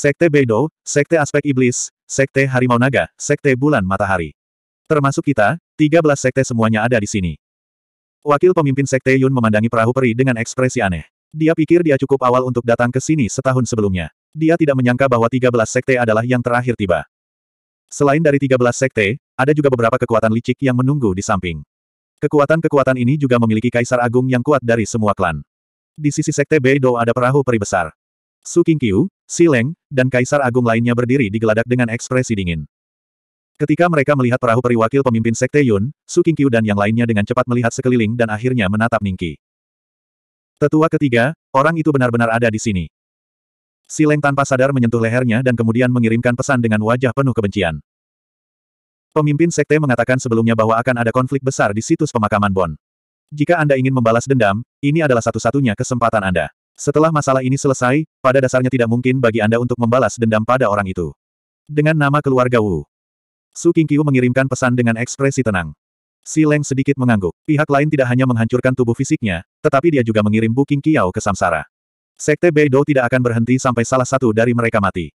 Sekte Beidou, Sekte Aspek Iblis, Sekte Harimau Naga, Sekte Bulan Matahari. Termasuk kita, 13 sekte semuanya ada di sini. Wakil pemimpin Sekte Yun memandangi perahu peri dengan ekspresi aneh. Dia pikir dia cukup awal untuk datang ke sini setahun sebelumnya. Dia tidak menyangka bahwa 13 sekte adalah yang terakhir tiba. Selain dari 13 sekte, ada juga beberapa kekuatan licik yang menunggu di samping. Kekuatan-kekuatan ini juga memiliki kaisar agung yang kuat dari semua klan. Di sisi sekte Beidou ada perahu peri besar. Su Qingqiu, Si Leng, dan Kaisar Agung lainnya berdiri di geladak dengan ekspresi dingin. Ketika mereka melihat perahu periwakil pemimpin Sekte Yun, Su Qingqiu dan yang lainnya dengan cepat melihat sekeliling dan akhirnya menatap Ningki. Tetua ketiga, orang itu benar-benar ada di sini. Si Leng tanpa sadar menyentuh lehernya dan kemudian mengirimkan pesan dengan wajah penuh kebencian. Pemimpin sekte mengatakan sebelumnya bahwa akan ada konflik besar di situs pemakaman Bon. Jika Anda ingin membalas dendam, ini adalah satu-satunya kesempatan Anda. Setelah masalah ini selesai, pada dasarnya tidak mungkin bagi Anda untuk membalas dendam pada orang itu. Dengan nama keluarga Wu. Su Qingqiu mengirimkan pesan dengan ekspresi tenang. Si Leng sedikit mengangguk. Pihak lain tidak hanya menghancurkan tubuh fisiknya, tetapi dia juga mengirim Bu Qingqiao ke Samsara. Sekte Beidou tidak akan berhenti sampai salah satu dari mereka mati.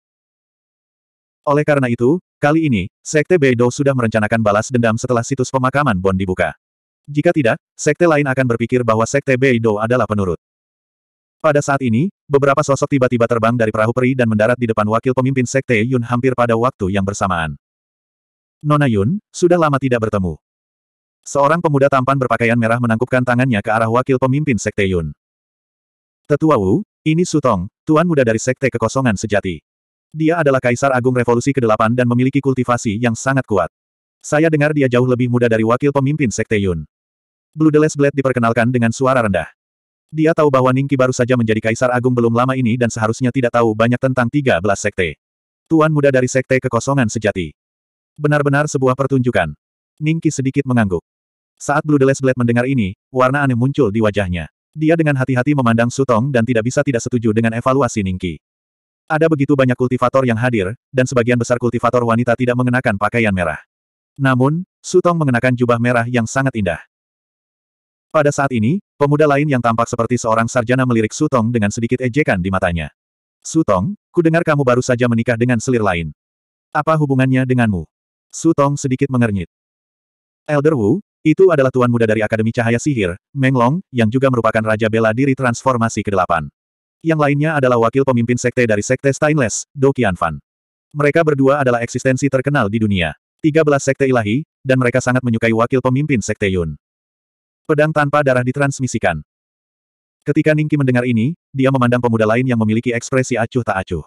Oleh karena itu, kali ini, Sekte Beidou sudah merencanakan balas dendam setelah situs pemakaman Bon dibuka. Jika tidak, sekte lain akan berpikir bahwa Sekte Beidou adalah penurut. Pada saat ini, beberapa sosok tiba-tiba terbang dari perahu peri dan mendarat di depan wakil pemimpin Sekte Yun hampir pada waktu yang bersamaan. Nona Yun, sudah lama tidak bertemu. Seorang pemuda tampan berpakaian merah menangkupkan tangannya ke arah wakil pemimpin Sekte Yun. Tetua Wu, ini Sutong, tuan muda dari Sekte Kekosongan Sejati. Dia adalah Kaisar Agung Revolusi ke-8 dan memiliki kultivasi yang sangat kuat. Saya dengar dia jauh lebih muda dari wakil pemimpin Sekte Yun. Blue Deles Blade diperkenalkan dengan suara rendah. Dia tahu bahwa Ningki baru saja menjadi kaisar agung belum lama ini dan seharusnya tidak tahu banyak tentang 13 sekte. Tuan muda dari sekte kekosongan sejati. Benar-benar sebuah pertunjukan. Ningki sedikit mengangguk. Saat Blue Deles Blade mendengar ini, warna aneh muncul di wajahnya. Dia dengan hati-hati memandang Sutong dan tidak bisa tidak setuju dengan evaluasi Ningki. Ada begitu banyak kultivator yang hadir, dan sebagian besar kultivator wanita tidak mengenakan pakaian merah. Namun, Sutong mengenakan jubah merah yang sangat indah. Pada saat ini, pemuda lain yang tampak seperti seorang sarjana melirik Sutong dengan sedikit ejekan di matanya. Sutong, ku dengar kamu baru saja menikah dengan selir lain. Apa hubungannya denganmu? Sutong sedikit mengernyit. Elder Wu, itu adalah tuan muda dari Akademi Cahaya Sihir, Menglong, yang juga merupakan Raja Bela Diri Transformasi ke-8. Yang lainnya adalah wakil pemimpin sekte dari Sekte Stainless, Do Qianfan. Mereka berdua adalah eksistensi terkenal di dunia. 13 sekte ilahi, dan mereka sangat menyukai wakil pemimpin sekte Yun. Pedang tanpa darah ditransmisikan. Ketika Ningki mendengar ini, dia memandang pemuda lain yang memiliki ekspresi acuh tak acuh.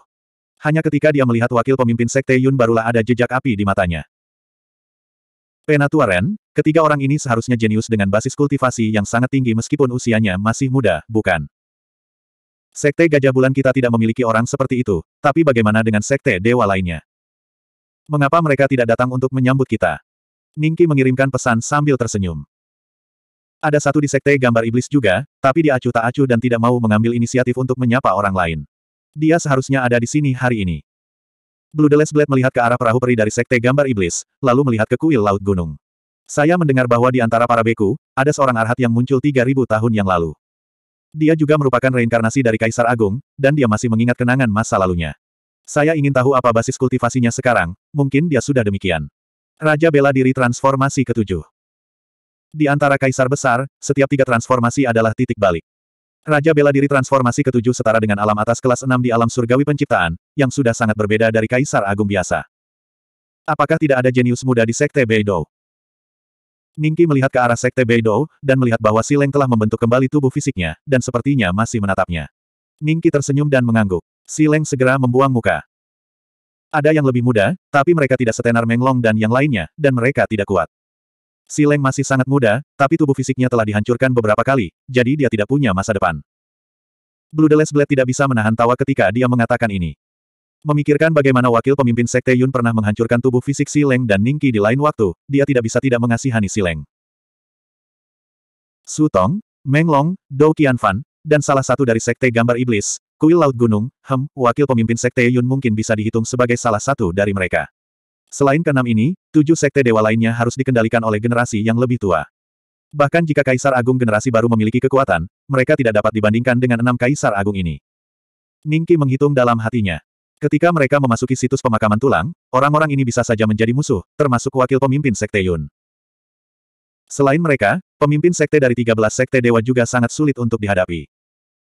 Hanya ketika dia melihat wakil pemimpin Sekte Yun barulah ada jejak api di matanya. Penatua Ren, ketiga orang ini seharusnya jenius dengan basis kultivasi yang sangat tinggi meskipun usianya masih muda, bukan? Sekte Gajah Bulan kita tidak memiliki orang seperti itu, tapi bagaimana dengan Sekte Dewa lainnya? Mengapa mereka tidak datang untuk menyambut kita? Ningki mengirimkan pesan sambil tersenyum. Ada satu di sekte gambar iblis juga, tapi dia acuh tak acuh dan tidak mau mengambil inisiatif untuk menyapa orang lain. Dia seharusnya ada di sini hari ini. Blue Deles Blade melihat ke arah perahu peri dari sekte gambar iblis, lalu melihat ke kuil laut gunung. Saya mendengar bahwa di antara para beku, ada seorang arhat yang muncul 3000 tahun yang lalu. Dia juga merupakan reinkarnasi dari Kaisar Agung, dan dia masih mengingat kenangan masa lalunya. Saya ingin tahu apa basis kultivasinya sekarang, mungkin dia sudah demikian. Raja bela diri transformasi ketujuh. Di antara kaisar besar, setiap tiga transformasi adalah titik balik. Raja bela diri transformasi ketujuh setara dengan alam atas kelas enam di alam surgawi penciptaan, yang sudah sangat berbeda dari kaisar agung biasa. Apakah tidak ada jenius muda di Sekte Beidou? Ningki melihat ke arah Sekte Beidou, dan melihat bahwa Sileng telah membentuk kembali tubuh fisiknya, dan sepertinya masih menatapnya. Ningki tersenyum dan mengangguk. Sileng segera membuang muka. Ada yang lebih muda, tapi mereka tidak setenar Menglong dan yang lainnya, dan mereka tidak kuat. Si Leng masih sangat muda, tapi tubuh fisiknya telah dihancurkan beberapa kali, jadi dia tidak punya masa depan. Blue Deles Blade tidak bisa menahan tawa ketika dia mengatakan ini. Memikirkan bagaimana wakil pemimpin Sekte Yun pernah menghancurkan tubuh fisik Si Leng dan Ningki di lain waktu, dia tidak bisa tidak mengasihani Si Leng. Su Tong, Meng Long, Dou Qianfan, dan salah satu dari Sekte Gambar Iblis, Kuil Laut Gunung, Hem, wakil pemimpin Sekte Yun mungkin bisa dihitung sebagai salah satu dari mereka. Selain keenam ini, tujuh sekte dewa lainnya harus dikendalikan oleh generasi yang lebih tua. Bahkan jika Kaisar Agung generasi baru memiliki kekuatan, mereka tidak dapat dibandingkan dengan enam Kaisar Agung ini. Ningki menghitung dalam hatinya. Ketika mereka memasuki situs pemakaman tulang, orang-orang ini bisa saja menjadi musuh, termasuk wakil pemimpin Sekte Yun. Selain mereka, pemimpin sekte dari 13 sekte dewa juga sangat sulit untuk dihadapi.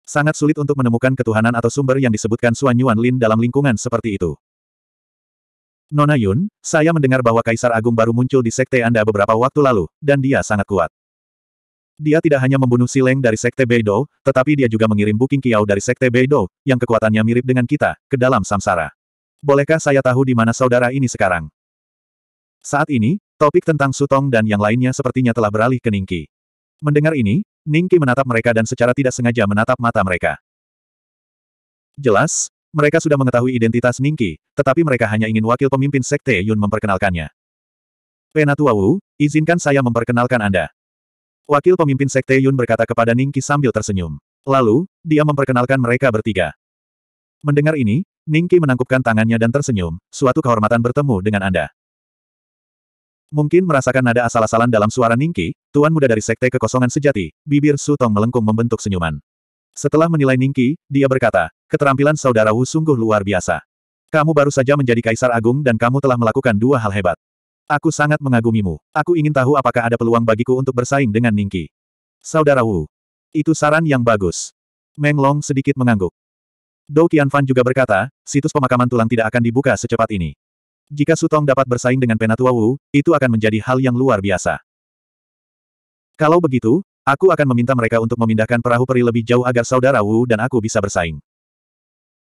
Sangat sulit untuk menemukan ketuhanan atau sumber yang disebutkan Suan Yuan Lin dalam lingkungan seperti itu. Nona Yun, saya mendengar bahwa Kaisar Agung baru muncul di Sekte Anda beberapa waktu lalu, dan dia sangat kuat. Dia tidak hanya membunuh Sileng dari Sekte Beidou, tetapi dia juga mengirim Buking Kiao dari Sekte Beidou, yang kekuatannya mirip dengan kita, ke dalam samsara. Bolehkah saya tahu di mana saudara ini sekarang? Saat ini, topik tentang Sutong dan yang lainnya sepertinya telah beralih ke Ningki. Mendengar ini, Ningki menatap mereka dan secara tidak sengaja menatap mata mereka. Jelas, mereka sudah mengetahui identitas Ningki, tetapi mereka hanya ingin wakil pemimpin Sekte Yun memperkenalkannya. Penatua Wu, izinkan saya memperkenalkan Anda. Wakil pemimpin Sekte Yun berkata kepada Ningki sambil tersenyum. Lalu, dia memperkenalkan mereka bertiga. Mendengar ini, Ningki menangkupkan tangannya dan tersenyum, suatu kehormatan bertemu dengan Anda. Mungkin merasakan nada asal-asalan dalam suara Ningki, tuan muda dari Sekte Kekosongan Sejati, bibir Sutong melengkung membentuk senyuman. Setelah menilai Ningki, dia berkata, keterampilan saudara Wu sungguh luar biasa. Kamu baru saja menjadi kaisar agung dan kamu telah melakukan dua hal hebat. Aku sangat mengagumimu. Aku ingin tahu apakah ada peluang bagiku untuk bersaing dengan Ningki. Saudara Wu. Itu saran yang bagus. Menglong sedikit mengangguk. Dou Qianfan juga berkata, situs pemakaman tulang tidak akan dibuka secepat ini. Jika Sutong dapat bersaing dengan Penatua Wu, itu akan menjadi hal yang luar biasa. Kalau begitu, Aku akan meminta mereka untuk memindahkan perahu peri lebih jauh agar saudara Wu dan aku bisa bersaing.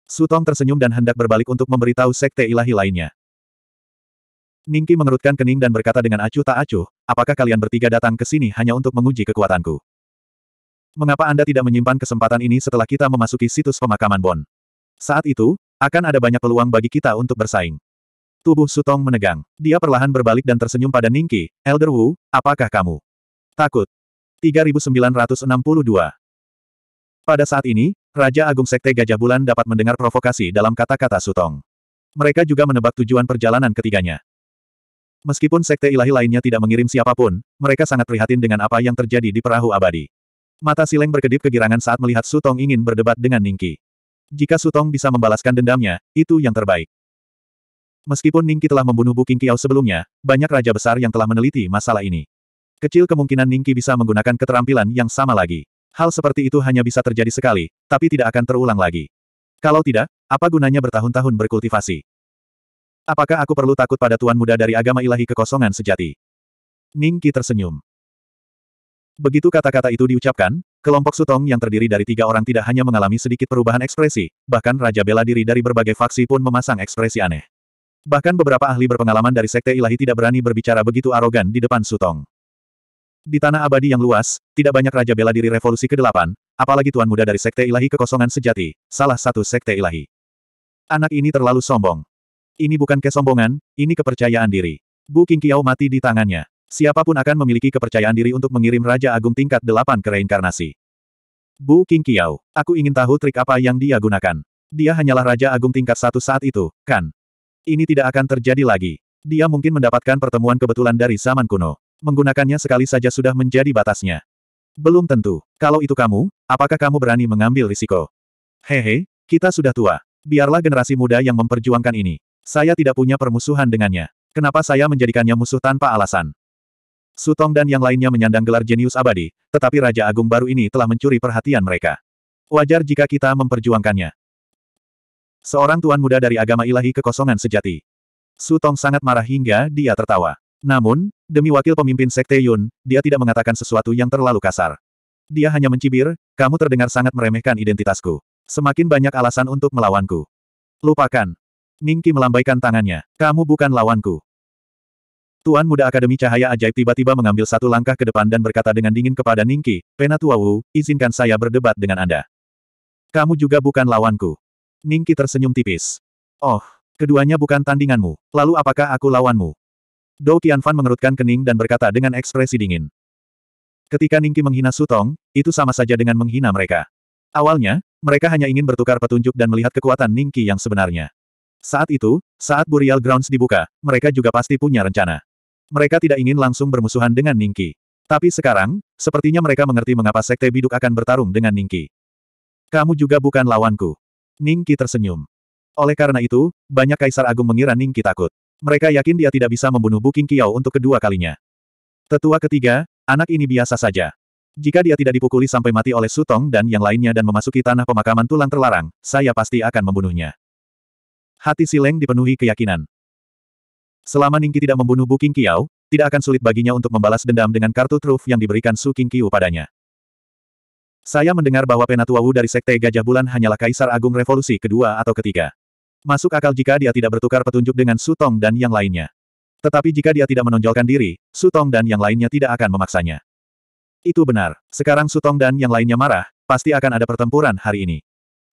Sutong tersenyum dan hendak berbalik untuk memberitahu sekte ilahi lainnya. Ningki mengerutkan kening dan berkata dengan acuh tak acuh, apakah kalian bertiga datang ke sini hanya untuk menguji kekuatanku? Mengapa Anda tidak menyimpan kesempatan ini setelah kita memasuki situs pemakaman Bon? Saat itu, akan ada banyak peluang bagi kita untuk bersaing. Tubuh Sutong menegang. Dia perlahan berbalik dan tersenyum pada Ningki, Elder Wu, apakah kamu takut? 3962. Pada saat ini, Raja Agung Sekte Gajah Bulan dapat mendengar provokasi dalam kata-kata Sutong. Mereka juga menebak tujuan perjalanan ketiganya. Meskipun Sekte Ilahi lainnya tidak mengirim siapapun, mereka sangat prihatin dengan apa yang terjadi di perahu abadi. Mata Sileng berkedip kegirangan saat melihat Sutong ingin berdebat dengan Ningki. Jika Sutong bisa membalaskan dendamnya, itu yang terbaik. Meskipun Ningki telah membunuh Bu sebelumnya, banyak raja besar yang telah meneliti masalah ini. Kecil kemungkinan Ningki bisa menggunakan keterampilan yang sama lagi. Hal seperti itu hanya bisa terjadi sekali, tapi tidak akan terulang lagi. Kalau tidak, apa gunanya bertahun-tahun berkultivasi? Apakah aku perlu takut pada tuan muda dari agama ilahi kekosongan sejati? Ningki tersenyum. Begitu kata-kata itu diucapkan, kelompok Sutong yang terdiri dari tiga orang tidak hanya mengalami sedikit perubahan ekspresi, bahkan Raja Bela Diri dari berbagai faksi pun memasang ekspresi aneh. Bahkan beberapa ahli berpengalaman dari Sekte Ilahi tidak berani berbicara begitu arogan di depan Sutong. Di tanah abadi yang luas, tidak banyak raja bela diri revolusi ke-8, apalagi tuan muda dari sekte ilahi kekosongan sejati, salah satu sekte ilahi. Anak ini terlalu sombong. Ini bukan kesombongan, ini kepercayaan diri. Bu King Kiao mati di tangannya. Siapapun akan memiliki kepercayaan diri untuk mengirim Raja Agung tingkat 8 ke reinkarnasi. Bu King Kiao, aku ingin tahu trik apa yang dia gunakan. Dia hanyalah Raja Agung tingkat satu saat itu, kan? Ini tidak akan terjadi lagi. Dia mungkin mendapatkan pertemuan kebetulan dari zaman kuno. Menggunakannya sekali saja sudah menjadi batasnya. Belum tentu. Kalau itu kamu, apakah kamu berani mengambil risiko? Hehe, kita sudah tua. Biarlah generasi muda yang memperjuangkan ini. Saya tidak punya permusuhan dengannya. Kenapa saya menjadikannya musuh tanpa alasan? Sutong dan yang lainnya menyandang gelar jenius abadi, tetapi Raja Agung baru ini telah mencuri perhatian mereka. Wajar jika kita memperjuangkannya. Seorang tuan muda dari agama ilahi kekosongan sejati. Sutong sangat marah hingga dia tertawa. Namun, demi wakil pemimpin Sekte Yun, dia tidak mengatakan sesuatu yang terlalu kasar. Dia hanya mencibir, kamu terdengar sangat meremehkan identitasku. Semakin banyak alasan untuk melawanku. Lupakan. Ningki melambaikan tangannya. Kamu bukan lawanku. Tuan Muda Akademi Cahaya Ajaib tiba-tiba mengambil satu langkah ke depan dan berkata dengan dingin kepada Ningki, Penatua Wu, izinkan saya berdebat dengan Anda. Kamu juga bukan lawanku. Ningki tersenyum tipis. Oh, keduanya bukan tandinganmu. Lalu apakah aku lawanmu? Dou Tianfan mengerutkan kening dan berkata dengan ekspresi dingin. Ketika Ningki menghina Sutong, itu sama saja dengan menghina mereka. Awalnya, mereka hanya ingin bertukar petunjuk dan melihat kekuatan Ningki yang sebenarnya. Saat itu, saat Burial Grounds dibuka, mereka juga pasti punya rencana. Mereka tidak ingin langsung bermusuhan dengan Ningki. Tapi sekarang, sepertinya mereka mengerti mengapa Sekte Biduk akan bertarung dengan Ningki. Kamu juga bukan lawanku. Ningki tersenyum. Oleh karena itu, banyak kaisar agung mengira Ningki takut. Mereka yakin dia tidak bisa membunuh Bu Kiao untuk kedua kalinya. Tetua ketiga, anak ini biasa saja. Jika dia tidak dipukuli sampai mati oleh Sutong dan yang lainnya dan memasuki tanah pemakaman tulang terlarang, saya pasti akan membunuhnya. Hati Sileng dipenuhi keyakinan. Selama Ningki tidak membunuh Bu Kiao, tidak akan sulit baginya untuk membalas dendam dengan kartu truf yang diberikan Su King Kiu padanya. Saya mendengar bahwa Penatua Wu dari Sekte Gajah Bulan hanyalah Kaisar Agung Revolusi kedua atau ketiga. Masuk akal jika dia tidak bertukar petunjuk dengan Sutong dan yang lainnya. Tetapi jika dia tidak menonjolkan diri, Sutong dan yang lainnya tidak akan memaksanya. Itu benar. Sekarang Sutong dan yang lainnya marah, pasti akan ada pertempuran hari ini.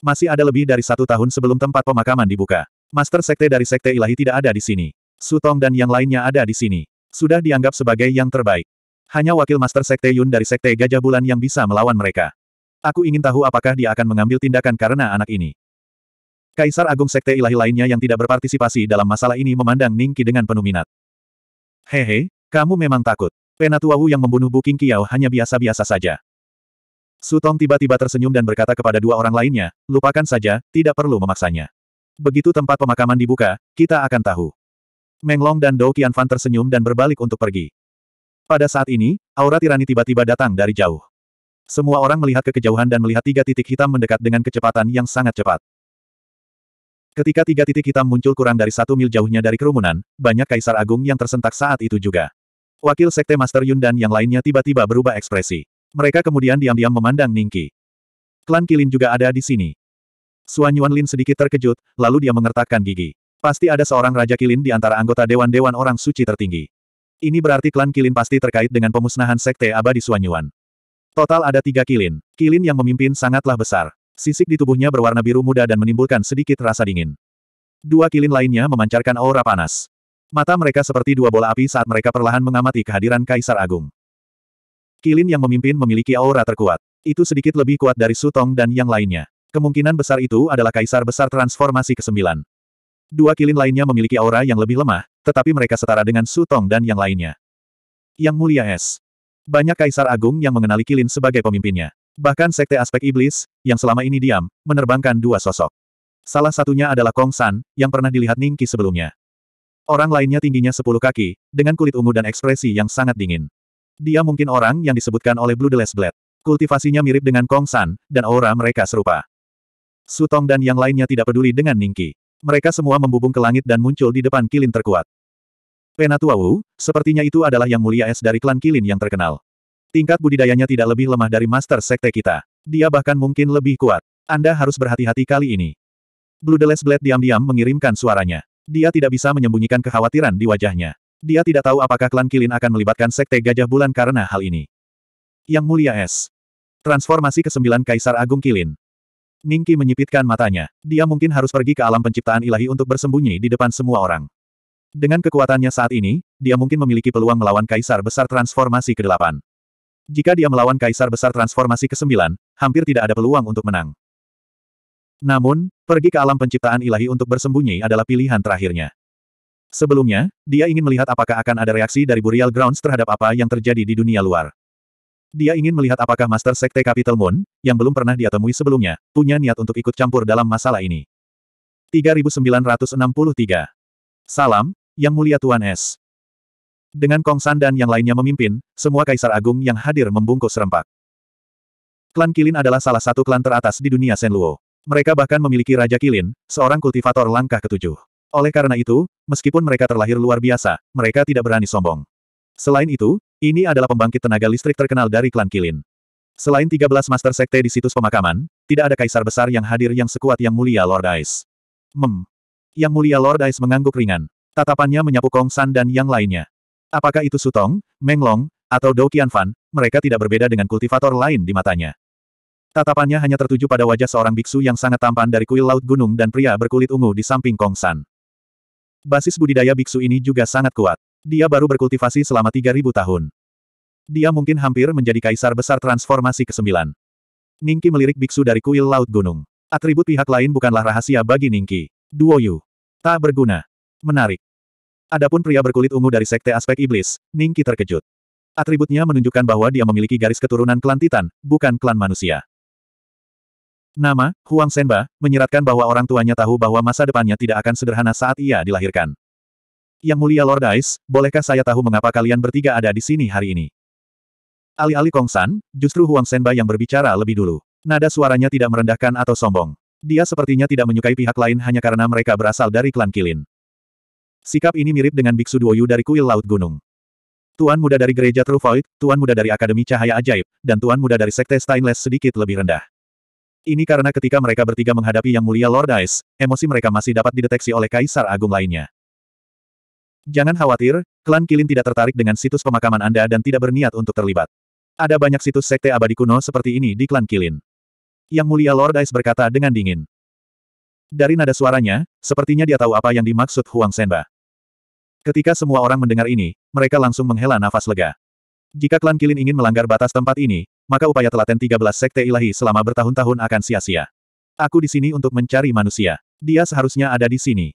Masih ada lebih dari satu tahun sebelum tempat pemakaman dibuka. Master Sekte dari Sekte Ilahi tidak ada di sini. Sutong dan yang lainnya ada di sini. Sudah dianggap sebagai yang terbaik. Hanya wakil Master Sekte Yun dari Sekte Gajah Bulan yang bisa melawan mereka. Aku ingin tahu apakah dia akan mengambil tindakan karena anak ini. Kaisar Agung Sekte Ilahi lainnya yang tidak berpartisipasi dalam masalah ini memandang Ningki dengan penuh minat. Hehe, kamu memang takut. Penatua Wu yang membunuh Bu Kiao hanya biasa-biasa saja. Sutong tiba-tiba tersenyum dan berkata kepada dua orang lainnya, lupakan saja, tidak perlu memaksanya. Begitu tempat pemakaman dibuka, kita akan tahu. Menglong dan Dou Qianfan tersenyum dan berbalik untuk pergi. Pada saat ini, aura tirani tiba-tiba datang dari jauh. Semua orang melihat ke kejauhan dan melihat tiga titik hitam mendekat dengan kecepatan yang sangat cepat. Ketika tiga titik hitam muncul kurang dari satu mil jauhnya dari kerumunan, banyak kaisar agung yang tersentak saat itu juga. Wakil Sekte Master Yun dan yang lainnya tiba-tiba berubah ekspresi. Mereka kemudian diam-diam memandang Ningki. Klan Kilin juga ada di sini. Suan Yuan Lin sedikit terkejut, lalu dia mengertakkan gigi. Pasti ada seorang Raja Kilin di antara anggota Dewan-Dewan Orang Suci tertinggi. Ini berarti klan Kilin pasti terkait dengan pemusnahan Sekte Abadi Suan Yuan. Total ada tiga Kilin. Kilin yang memimpin sangatlah besar. Sisik di tubuhnya berwarna biru muda dan menimbulkan sedikit rasa dingin. Dua kilin lainnya memancarkan aura panas. Mata mereka seperti dua bola api saat mereka perlahan mengamati kehadiran Kaisar Agung. Kilin yang memimpin memiliki aura terkuat. Itu sedikit lebih kuat dari Sutong dan yang lainnya. Kemungkinan besar itu adalah Kaisar Besar Transformasi ke-9. Dua kilin lainnya memiliki aura yang lebih lemah, tetapi mereka setara dengan Sutong dan yang lainnya. Yang Mulia Es. Banyak Kaisar Agung yang mengenali kilin sebagai pemimpinnya. Bahkan sekte aspek iblis, yang selama ini diam, menerbangkan dua sosok. Salah satunya adalah Kong San, yang pernah dilihat Ningki sebelumnya. Orang lainnya tingginya sepuluh kaki, dengan kulit ungu dan ekspresi yang sangat dingin. Dia mungkin orang yang disebutkan oleh Blue Deles Blade. Kultivasinya mirip dengan Kong San, dan aura mereka serupa. Sutong dan yang lainnya tidak peduli dengan Ningki. Mereka semua membubung ke langit dan muncul di depan kilin terkuat. Penatua Wu, sepertinya itu adalah yang mulia es dari klan kilin yang terkenal. Tingkat budidayanya tidak lebih lemah dari Master Sekte kita. Dia bahkan mungkin lebih kuat. Anda harus berhati-hati kali ini. Bludeless Blade diam-diam mengirimkan suaranya. Dia tidak bisa menyembunyikan kekhawatiran di wajahnya. Dia tidak tahu apakah klan Kilin akan melibatkan Sekte Gajah Bulan karena hal ini. Yang Mulia Es. Transformasi ke-9 Kaisar Agung Kilin. Ningki menyipitkan matanya. Dia mungkin harus pergi ke alam penciptaan ilahi untuk bersembunyi di depan semua orang. Dengan kekuatannya saat ini, dia mungkin memiliki peluang melawan kaisar besar transformasi ke-8. Jika dia melawan Kaisar Besar Transformasi ke-9, hampir tidak ada peluang untuk menang. Namun, pergi ke alam penciptaan ilahi untuk bersembunyi adalah pilihan terakhirnya. Sebelumnya, dia ingin melihat apakah akan ada reaksi dari Burial Grounds terhadap apa yang terjadi di dunia luar. Dia ingin melihat apakah Master Sekte Capital Moon, yang belum pernah dia temui sebelumnya, punya niat untuk ikut campur dalam masalah ini. 3963 Salam, Yang Mulia Tuan S. Dengan Kong San dan yang lainnya memimpin, semua kaisar agung yang hadir membungkus serempak. Klan Kilin adalah salah satu klan teratas di dunia Luo. Mereka bahkan memiliki Raja Kilin, seorang kultivator langkah ketujuh. Oleh karena itu, meskipun mereka terlahir luar biasa, mereka tidak berani sombong. Selain itu, ini adalah pembangkit tenaga listrik terkenal dari klan Kilin. Selain 13 Master Sekte di situs pemakaman, tidak ada kaisar besar yang hadir yang sekuat yang mulia Lord Ice. Mem. Yang mulia Lord Ice mengangguk ringan. Tatapannya menyapu Kong San dan yang lainnya. Apakah itu Sutong, Menglong, atau Dou Qianfan, mereka tidak berbeda dengan kultivator lain di matanya. Tatapannya hanya tertuju pada wajah seorang biksu yang sangat tampan dari kuil laut gunung dan pria berkulit ungu di samping Kong San. Basis budidaya biksu ini juga sangat kuat. Dia baru berkultivasi selama 3.000 tahun. Dia mungkin hampir menjadi kaisar besar transformasi ke-9. Ningki melirik biksu dari kuil laut gunung. Atribut pihak lain bukanlah rahasia bagi Ningki. Duoyu. Tak berguna. Menarik. Adapun pria berkulit ungu dari sekte aspek iblis, Ningki terkejut. Atributnya menunjukkan bahwa dia memiliki garis keturunan klan Titan, bukan klan manusia. Nama, Huang Senba, menyeratkan bahwa orang tuanya tahu bahwa masa depannya tidak akan sederhana saat ia dilahirkan. Yang mulia Lord Ice, bolehkah saya tahu mengapa kalian bertiga ada di sini hari ini? Alih-alih Kong San, justru Huang Senba yang berbicara lebih dulu. Nada suaranya tidak merendahkan atau sombong. Dia sepertinya tidak menyukai pihak lain hanya karena mereka berasal dari klan Kilin. Sikap ini mirip dengan Biksu Duoyu dari kuil Laut Gunung. Tuan muda dari gereja Truvoid, Tuan muda dari Akademi Cahaya Ajaib, dan Tuan muda dari Sekte Stainless sedikit lebih rendah. Ini karena ketika mereka bertiga menghadapi Yang Mulia Lord Ice, emosi mereka masih dapat dideteksi oleh Kaisar Agung lainnya. Jangan khawatir, klan Kilin tidak tertarik dengan situs pemakaman Anda dan tidak berniat untuk terlibat. Ada banyak situs sekte abadi kuno seperti ini di klan Kilin. Yang Mulia Lord Ice berkata dengan dingin. Dari nada suaranya, sepertinya dia tahu apa yang dimaksud Huang Senba. Ketika semua orang mendengar ini, mereka langsung menghela nafas lega. Jika klan Kilin ingin melanggar batas tempat ini, maka upaya telaten 13 sekte ilahi selama bertahun-tahun akan sia-sia. Aku di sini untuk mencari manusia. Dia seharusnya ada di sini.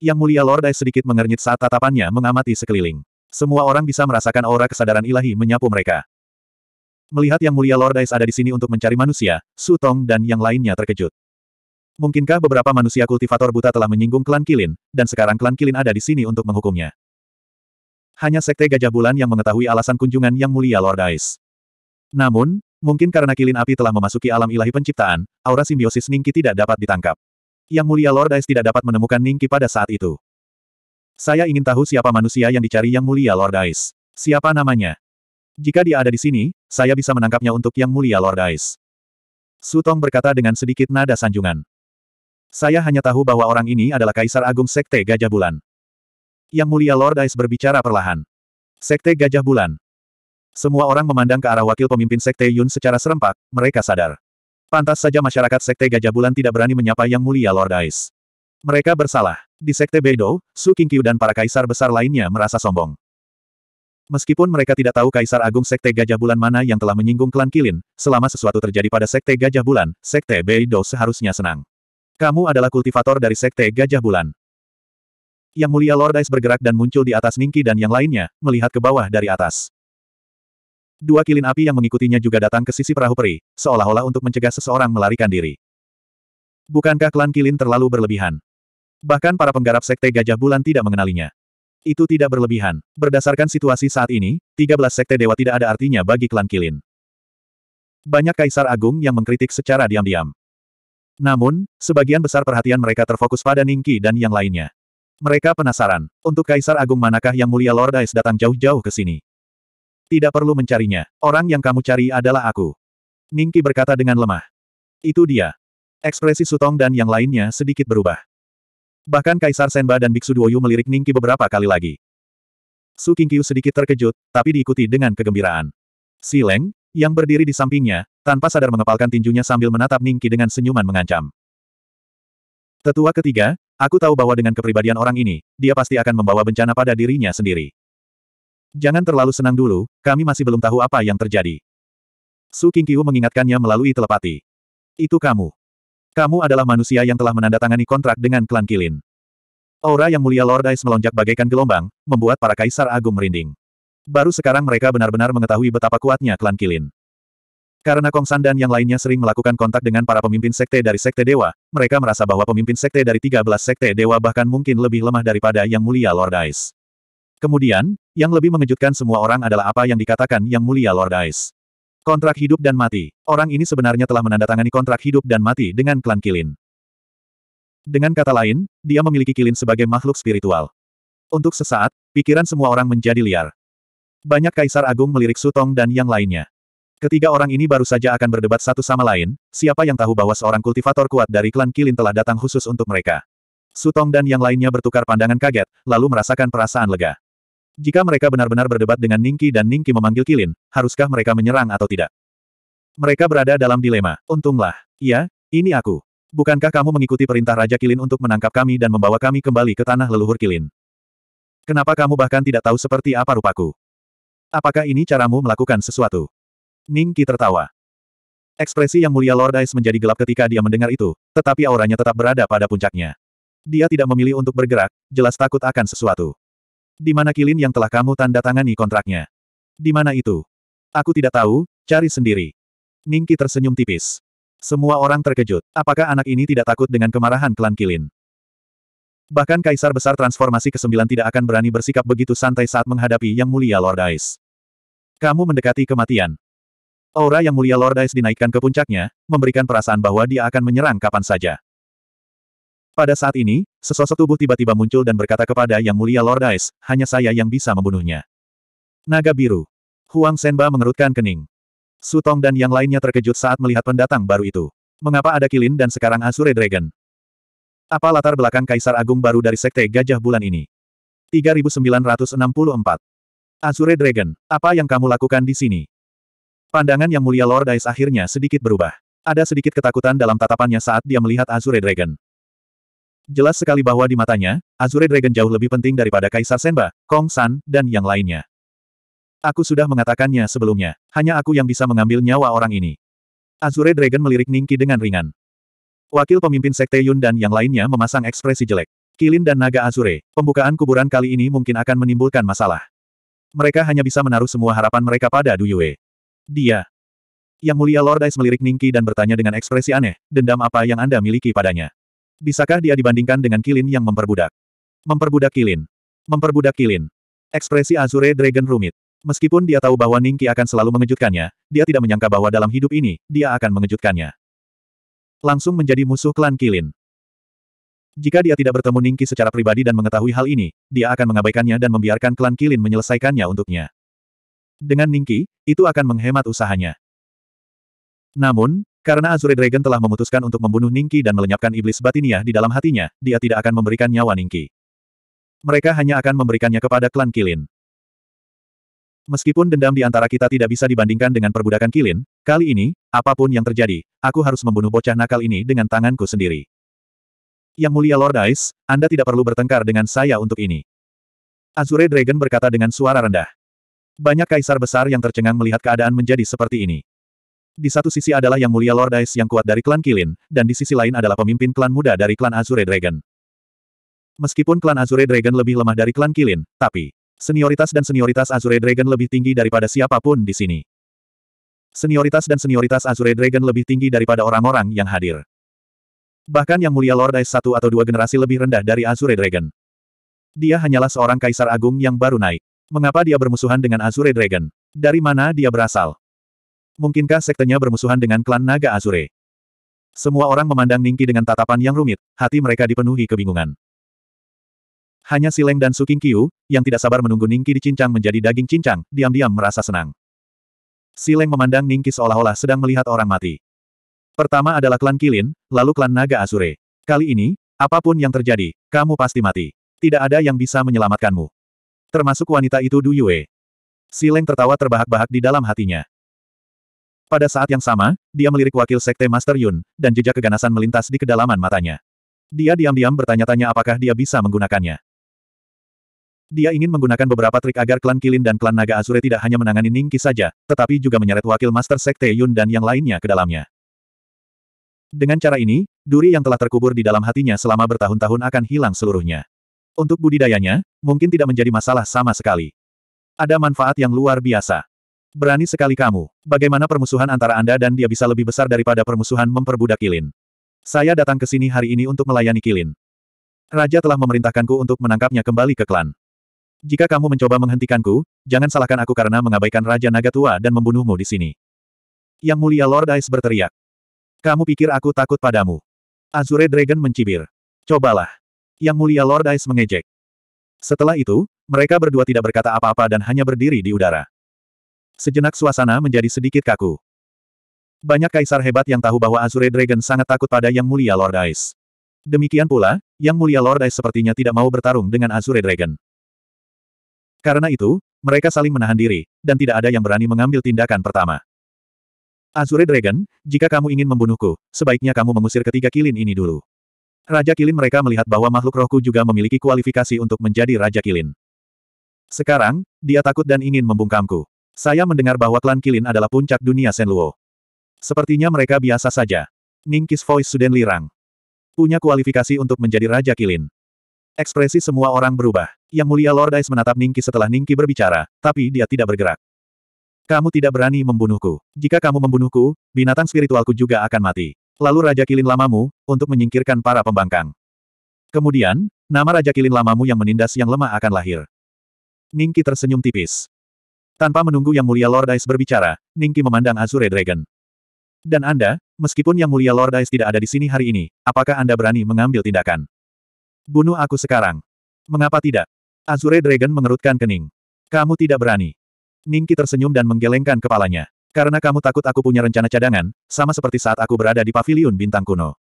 Yang mulia Lord Ice sedikit mengernyit saat tatapannya mengamati sekeliling. Semua orang bisa merasakan aura kesadaran ilahi menyapu mereka. Melihat yang mulia Lord Ice ada di sini untuk mencari manusia, Su Tong dan yang lainnya terkejut. Mungkinkah beberapa manusia kultivator buta telah menyinggung klan Kilin, dan sekarang klan Kilin ada di sini untuk menghukumnya? Hanya Sekte Gajah Bulan yang mengetahui alasan kunjungan yang mulia Lord Ice. Namun, mungkin karena Kilin Api telah memasuki alam ilahi penciptaan, aura simbiosis Ningki tidak dapat ditangkap. Yang mulia Lord Ice tidak dapat menemukan Ningki pada saat itu. Saya ingin tahu siapa manusia yang dicari Yang Mulia Lord Ice. Siapa namanya? Jika dia ada di sini, saya bisa menangkapnya untuk Yang Mulia Lord Ice. Sutong berkata dengan sedikit nada sanjungan. Saya hanya tahu bahwa orang ini adalah Kaisar Agung Sekte Gajah Bulan. Yang Mulia Lord Ice berbicara perlahan. Sekte Gajah Bulan. Semua orang memandang ke arah wakil pemimpin Sekte Yun secara serempak, mereka sadar. Pantas saja masyarakat Sekte Gajah Bulan tidak berani menyapa Yang Mulia Lord Ice. Mereka bersalah. Di Sekte Beidou, Su Qingqiu dan para kaisar besar lainnya merasa sombong. Meskipun mereka tidak tahu Kaisar Agung Sekte Gajah Bulan mana yang telah menyinggung klan Kilin, selama sesuatu terjadi pada Sekte Gajah Bulan, Sekte Beidou seharusnya senang. Kamu adalah kultivator dari Sekte Gajah Bulan. Yang mulia Lord Ice bergerak dan muncul di atas Ningki dan yang lainnya, melihat ke bawah dari atas. Dua kilin api yang mengikutinya juga datang ke sisi perahu peri, seolah-olah untuk mencegah seseorang melarikan diri. Bukankah klan kilin terlalu berlebihan? Bahkan para penggarap sekte Gajah Bulan tidak mengenalinya. Itu tidak berlebihan. Berdasarkan situasi saat ini, 13 sekte dewa tidak ada artinya bagi klan kilin. Banyak kaisar agung yang mengkritik secara diam-diam. Namun, sebagian besar perhatian mereka terfokus pada Ningki dan yang lainnya. Mereka penasaran, untuk Kaisar Agung manakah yang mulia Lord Ice datang jauh-jauh ke sini? Tidak perlu mencarinya, orang yang kamu cari adalah aku. Ningki berkata dengan lemah. Itu dia. Ekspresi Sutong dan yang lainnya sedikit berubah. Bahkan Kaisar Senba dan Biksu Duoyu melirik Ningki beberapa kali lagi. Su Qingqiu sedikit terkejut, tapi diikuti dengan kegembiraan. Si Leng, yang berdiri di sampingnya, tanpa sadar mengepalkan tinjunya sambil menatap Ningki dengan senyuman mengancam. Tetua ketiga, aku tahu bahwa dengan kepribadian orang ini, dia pasti akan membawa bencana pada dirinya sendiri. Jangan terlalu senang dulu, kami masih belum tahu apa yang terjadi. Su Qingqiu mengingatkannya melalui telepati. Itu kamu. Kamu adalah manusia yang telah menandatangani kontrak dengan klan Kilin. Aura yang mulia Lord Ice melonjak bagaikan gelombang, membuat para kaisar agung merinding. Baru sekarang mereka benar-benar mengetahui betapa kuatnya klan Kilin. Karena Kong San dan yang lainnya sering melakukan kontak dengan para pemimpin sekte dari Sekte Dewa, mereka merasa bahwa pemimpin sekte dari 13 Sekte Dewa bahkan mungkin lebih lemah daripada Yang Mulia Lord Ice. Kemudian, yang lebih mengejutkan semua orang adalah apa yang dikatakan Yang Mulia Lord Ice. Kontrak hidup dan mati. Orang ini sebenarnya telah menandatangani kontrak hidup dan mati dengan klan Kilin. Dengan kata lain, dia memiliki Kilin sebagai makhluk spiritual. Untuk sesaat, pikiran semua orang menjadi liar. Banyak kaisar agung melirik Sutong dan yang lainnya. Ketiga orang ini baru saja akan berdebat satu sama lain, siapa yang tahu bahwa seorang kultivator kuat dari klan Kilin telah datang khusus untuk mereka. Sutong dan yang lainnya bertukar pandangan kaget, lalu merasakan perasaan lega. Jika mereka benar-benar berdebat dengan Ningki dan Ningki memanggil Kilin, haruskah mereka menyerang atau tidak? Mereka berada dalam dilema. Untunglah. Ya, ini aku. Bukankah kamu mengikuti perintah Raja Kilin untuk menangkap kami dan membawa kami kembali ke tanah leluhur Kilin? Kenapa kamu bahkan tidak tahu seperti apa rupaku? Apakah ini caramu melakukan sesuatu? Ning tertawa. Ekspresi yang mulia Lord Ice menjadi gelap ketika dia mendengar itu, tetapi auranya tetap berada pada puncaknya. Dia tidak memilih untuk bergerak, jelas takut akan sesuatu. Di mana kilin yang telah kamu tanda tangani kontraknya? Di mana itu? Aku tidak tahu, cari sendiri. Ning tersenyum tipis. Semua orang terkejut, apakah anak ini tidak takut dengan kemarahan klan kilin? Bahkan Kaisar Besar Transformasi ke-9 tidak akan berani bersikap begitu santai saat menghadapi Yang Mulia Lord Ice. Kamu mendekati kematian. Aura yang mulia Lord Ice dinaikkan ke puncaknya, memberikan perasaan bahwa dia akan menyerang kapan saja. Pada saat ini, sesosok tubuh tiba-tiba muncul dan berkata kepada yang mulia Lord Ice, hanya saya yang bisa membunuhnya. Naga biru. Huang Senba mengerutkan kening. Sutong dan yang lainnya terkejut saat melihat pendatang baru itu. Mengapa ada Kilin dan sekarang Azure Dragon? Apa latar belakang Kaisar Agung baru dari Sekte Gajah bulan ini? 3964 Azure Dragon, apa yang kamu lakukan di sini? Pandangan yang mulia Lord Ice akhirnya sedikit berubah. Ada sedikit ketakutan dalam tatapannya saat dia melihat Azure Dragon. Jelas sekali bahwa di matanya, Azure Dragon jauh lebih penting daripada Kaisar Senba, Kong San, dan yang lainnya. Aku sudah mengatakannya sebelumnya, hanya aku yang bisa mengambil nyawa orang ini. Azure Dragon melirik Ningki dengan ringan. Wakil pemimpin Sekte Yun dan yang lainnya memasang ekspresi jelek. Kilin dan Naga Azure, pembukaan kuburan kali ini mungkin akan menimbulkan masalah mereka hanya bisa menaruh semua harapan mereka pada Du Yue. Dia. Yang mulia Lord Ice melirik Ningki dan bertanya dengan ekspresi aneh, dendam apa yang Anda miliki padanya? Bisakah dia dibandingkan dengan Kilin yang memperbudak? Memperbudak Kilin. Memperbudak Kilin. Ekspresi Azure Dragon rumit. Meskipun dia tahu bahwa Ningki akan selalu mengejutkannya, dia tidak menyangka bahwa dalam hidup ini, dia akan mengejutkannya. Langsung menjadi musuh klan Kilin. Jika dia tidak bertemu Ningki secara pribadi dan mengetahui hal ini, dia akan mengabaikannya dan membiarkan klan Kilin menyelesaikannya untuknya. Dengan Ningki, itu akan menghemat usahanya. Namun, karena Azure Dragon telah memutuskan untuk membunuh Ningki dan melenyapkan iblis batiniah di dalam hatinya, dia tidak akan memberikan nyawa Ningki. Mereka hanya akan memberikannya kepada klan Kilin. Meskipun dendam di antara kita tidak bisa dibandingkan dengan perbudakan Kilin, kali ini, apapun yang terjadi, aku harus membunuh bocah nakal ini dengan tanganku sendiri. Yang mulia Lord Ice, Anda tidak perlu bertengkar dengan saya untuk ini. Azure Dragon berkata dengan suara rendah. Banyak kaisar besar yang tercengang melihat keadaan menjadi seperti ini. Di satu sisi adalah yang mulia Lord Ice yang kuat dari klan Kilin, dan di sisi lain adalah pemimpin klan muda dari klan Azure Dragon. Meskipun klan Azure Dragon lebih lemah dari klan Kilin, tapi senioritas dan senioritas Azure Dragon lebih tinggi daripada siapapun di sini. Senioritas dan senioritas Azure Dragon lebih tinggi daripada orang-orang yang hadir. Bahkan yang mulia Lord Ice satu atau dua generasi lebih rendah dari Azure Dragon. Dia hanyalah seorang kaisar agung yang baru naik. Mengapa dia bermusuhan dengan Azure Dragon? Dari mana dia berasal? Mungkinkah sektenya bermusuhan dengan klan naga Azure? Semua orang memandang Ningki dengan tatapan yang rumit, hati mereka dipenuhi kebingungan. Hanya Sileng dan Suking Kiu, yang tidak sabar menunggu Ningki dicincang menjadi daging cincang, diam-diam merasa senang. Sileng memandang Ningki seolah-olah sedang melihat orang mati. Pertama adalah klan Kilin, lalu klan Naga Asure. Kali ini, apapun yang terjadi, kamu pasti mati. Tidak ada yang bisa menyelamatkanmu. Termasuk wanita itu Du Yue. Sileng tertawa terbahak-bahak di dalam hatinya. Pada saat yang sama, dia melirik wakil sekte Master Yun, dan jejak keganasan melintas di kedalaman matanya. Dia diam-diam bertanya-tanya apakah dia bisa menggunakannya. Dia ingin menggunakan beberapa trik agar klan Kilin dan klan Naga Asure tidak hanya menangani Ningki saja, tetapi juga menyeret wakil Master Sekte Yun dan yang lainnya ke dalamnya. Dengan cara ini, duri yang telah terkubur di dalam hatinya selama bertahun-tahun akan hilang seluruhnya. Untuk budidayanya, mungkin tidak menjadi masalah sama sekali. Ada manfaat yang luar biasa. Berani sekali kamu. Bagaimana permusuhan antara Anda dan dia bisa lebih besar daripada permusuhan memperbudak Kilin? Saya datang ke sini hari ini untuk melayani Kilin. Raja telah memerintahkanku untuk menangkapnya kembali ke klan. Jika kamu mencoba menghentikanku, jangan salahkan aku karena mengabaikan Raja Naga Tua dan membunuhmu di sini. Yang Mulia Lord Ice berteriak. Kamu pikir aku takut padamu? Azure Dragon mencibir. Cobalah. Yang mulia Lord Ice mengejek. Setelah itu, mereka berdua tidak berkata apa-apa dan hanya berdiri di udara. Sejenak suasana menjadi sedikit kaku. Banyak kaisar hebat yang tahu bahwa Azure Dragon sangat takut pada Yang Mulia Lord Ice. Demikian pula, Yang Mulia Lord Ice sepertinya tidak mau bertarung dengan Azure Dragon. Karena itu, mereka saling menahan diri, dan tidak ada yang berani mengambil tindakan pertama. Azure Dragon, jika kamu ingin membunuhku, sebaiknya kamu mengusir ketiga kilin ini dulu. Raja kilin mereka melihat bahwa makhluk rohku juga memiliki kualifikasi untuk menjadi Raja kilin. Sekarang, dia takut dan ingin membungkamku. Saya mendengar bahwa klan kilin adalah puncak dunia Senluo. Sepertinya mereka biasa saja. Ningkis voice Suden Lirang. Punya kualifikasi untuk menjadi Raja Kilin. Ekspresi semua orang berubah. Yang mulia Lord Ice menatap Ningki setelah Ningki berbicara, tapi dia tidak bergerak. Kamu tidak berani membunuhku. Jika kamu membunuhku, binatang spiritualku juga akan mati. Lalu Raja Kilin Lamamu, untuk menyingkirkan para pembangkang. Kemudian, nama Raja Kilin Lamamu yang menindas yang lemah akan lahir. Ningki tersenyum tipis. Tanpa menunggu Yang Mulia Lord Ice berbicara, Ningki memandang Azure Dragon. Dan Anda, meskipun Yang Mulia Lord Ice tidak ada di sini hari ini, apakah Anda berani mengambil tindakan? Bunuh aku sekarang. Mengapa tidak? Azure Dragon mengerutkan kening. Kamu tidak berani. Ningki tersenyum dan menggelengkan kepalanya. Karena kamu takut aku punya rencana cadangan, sama seperti saat aku berada di paviliun bintang kuno.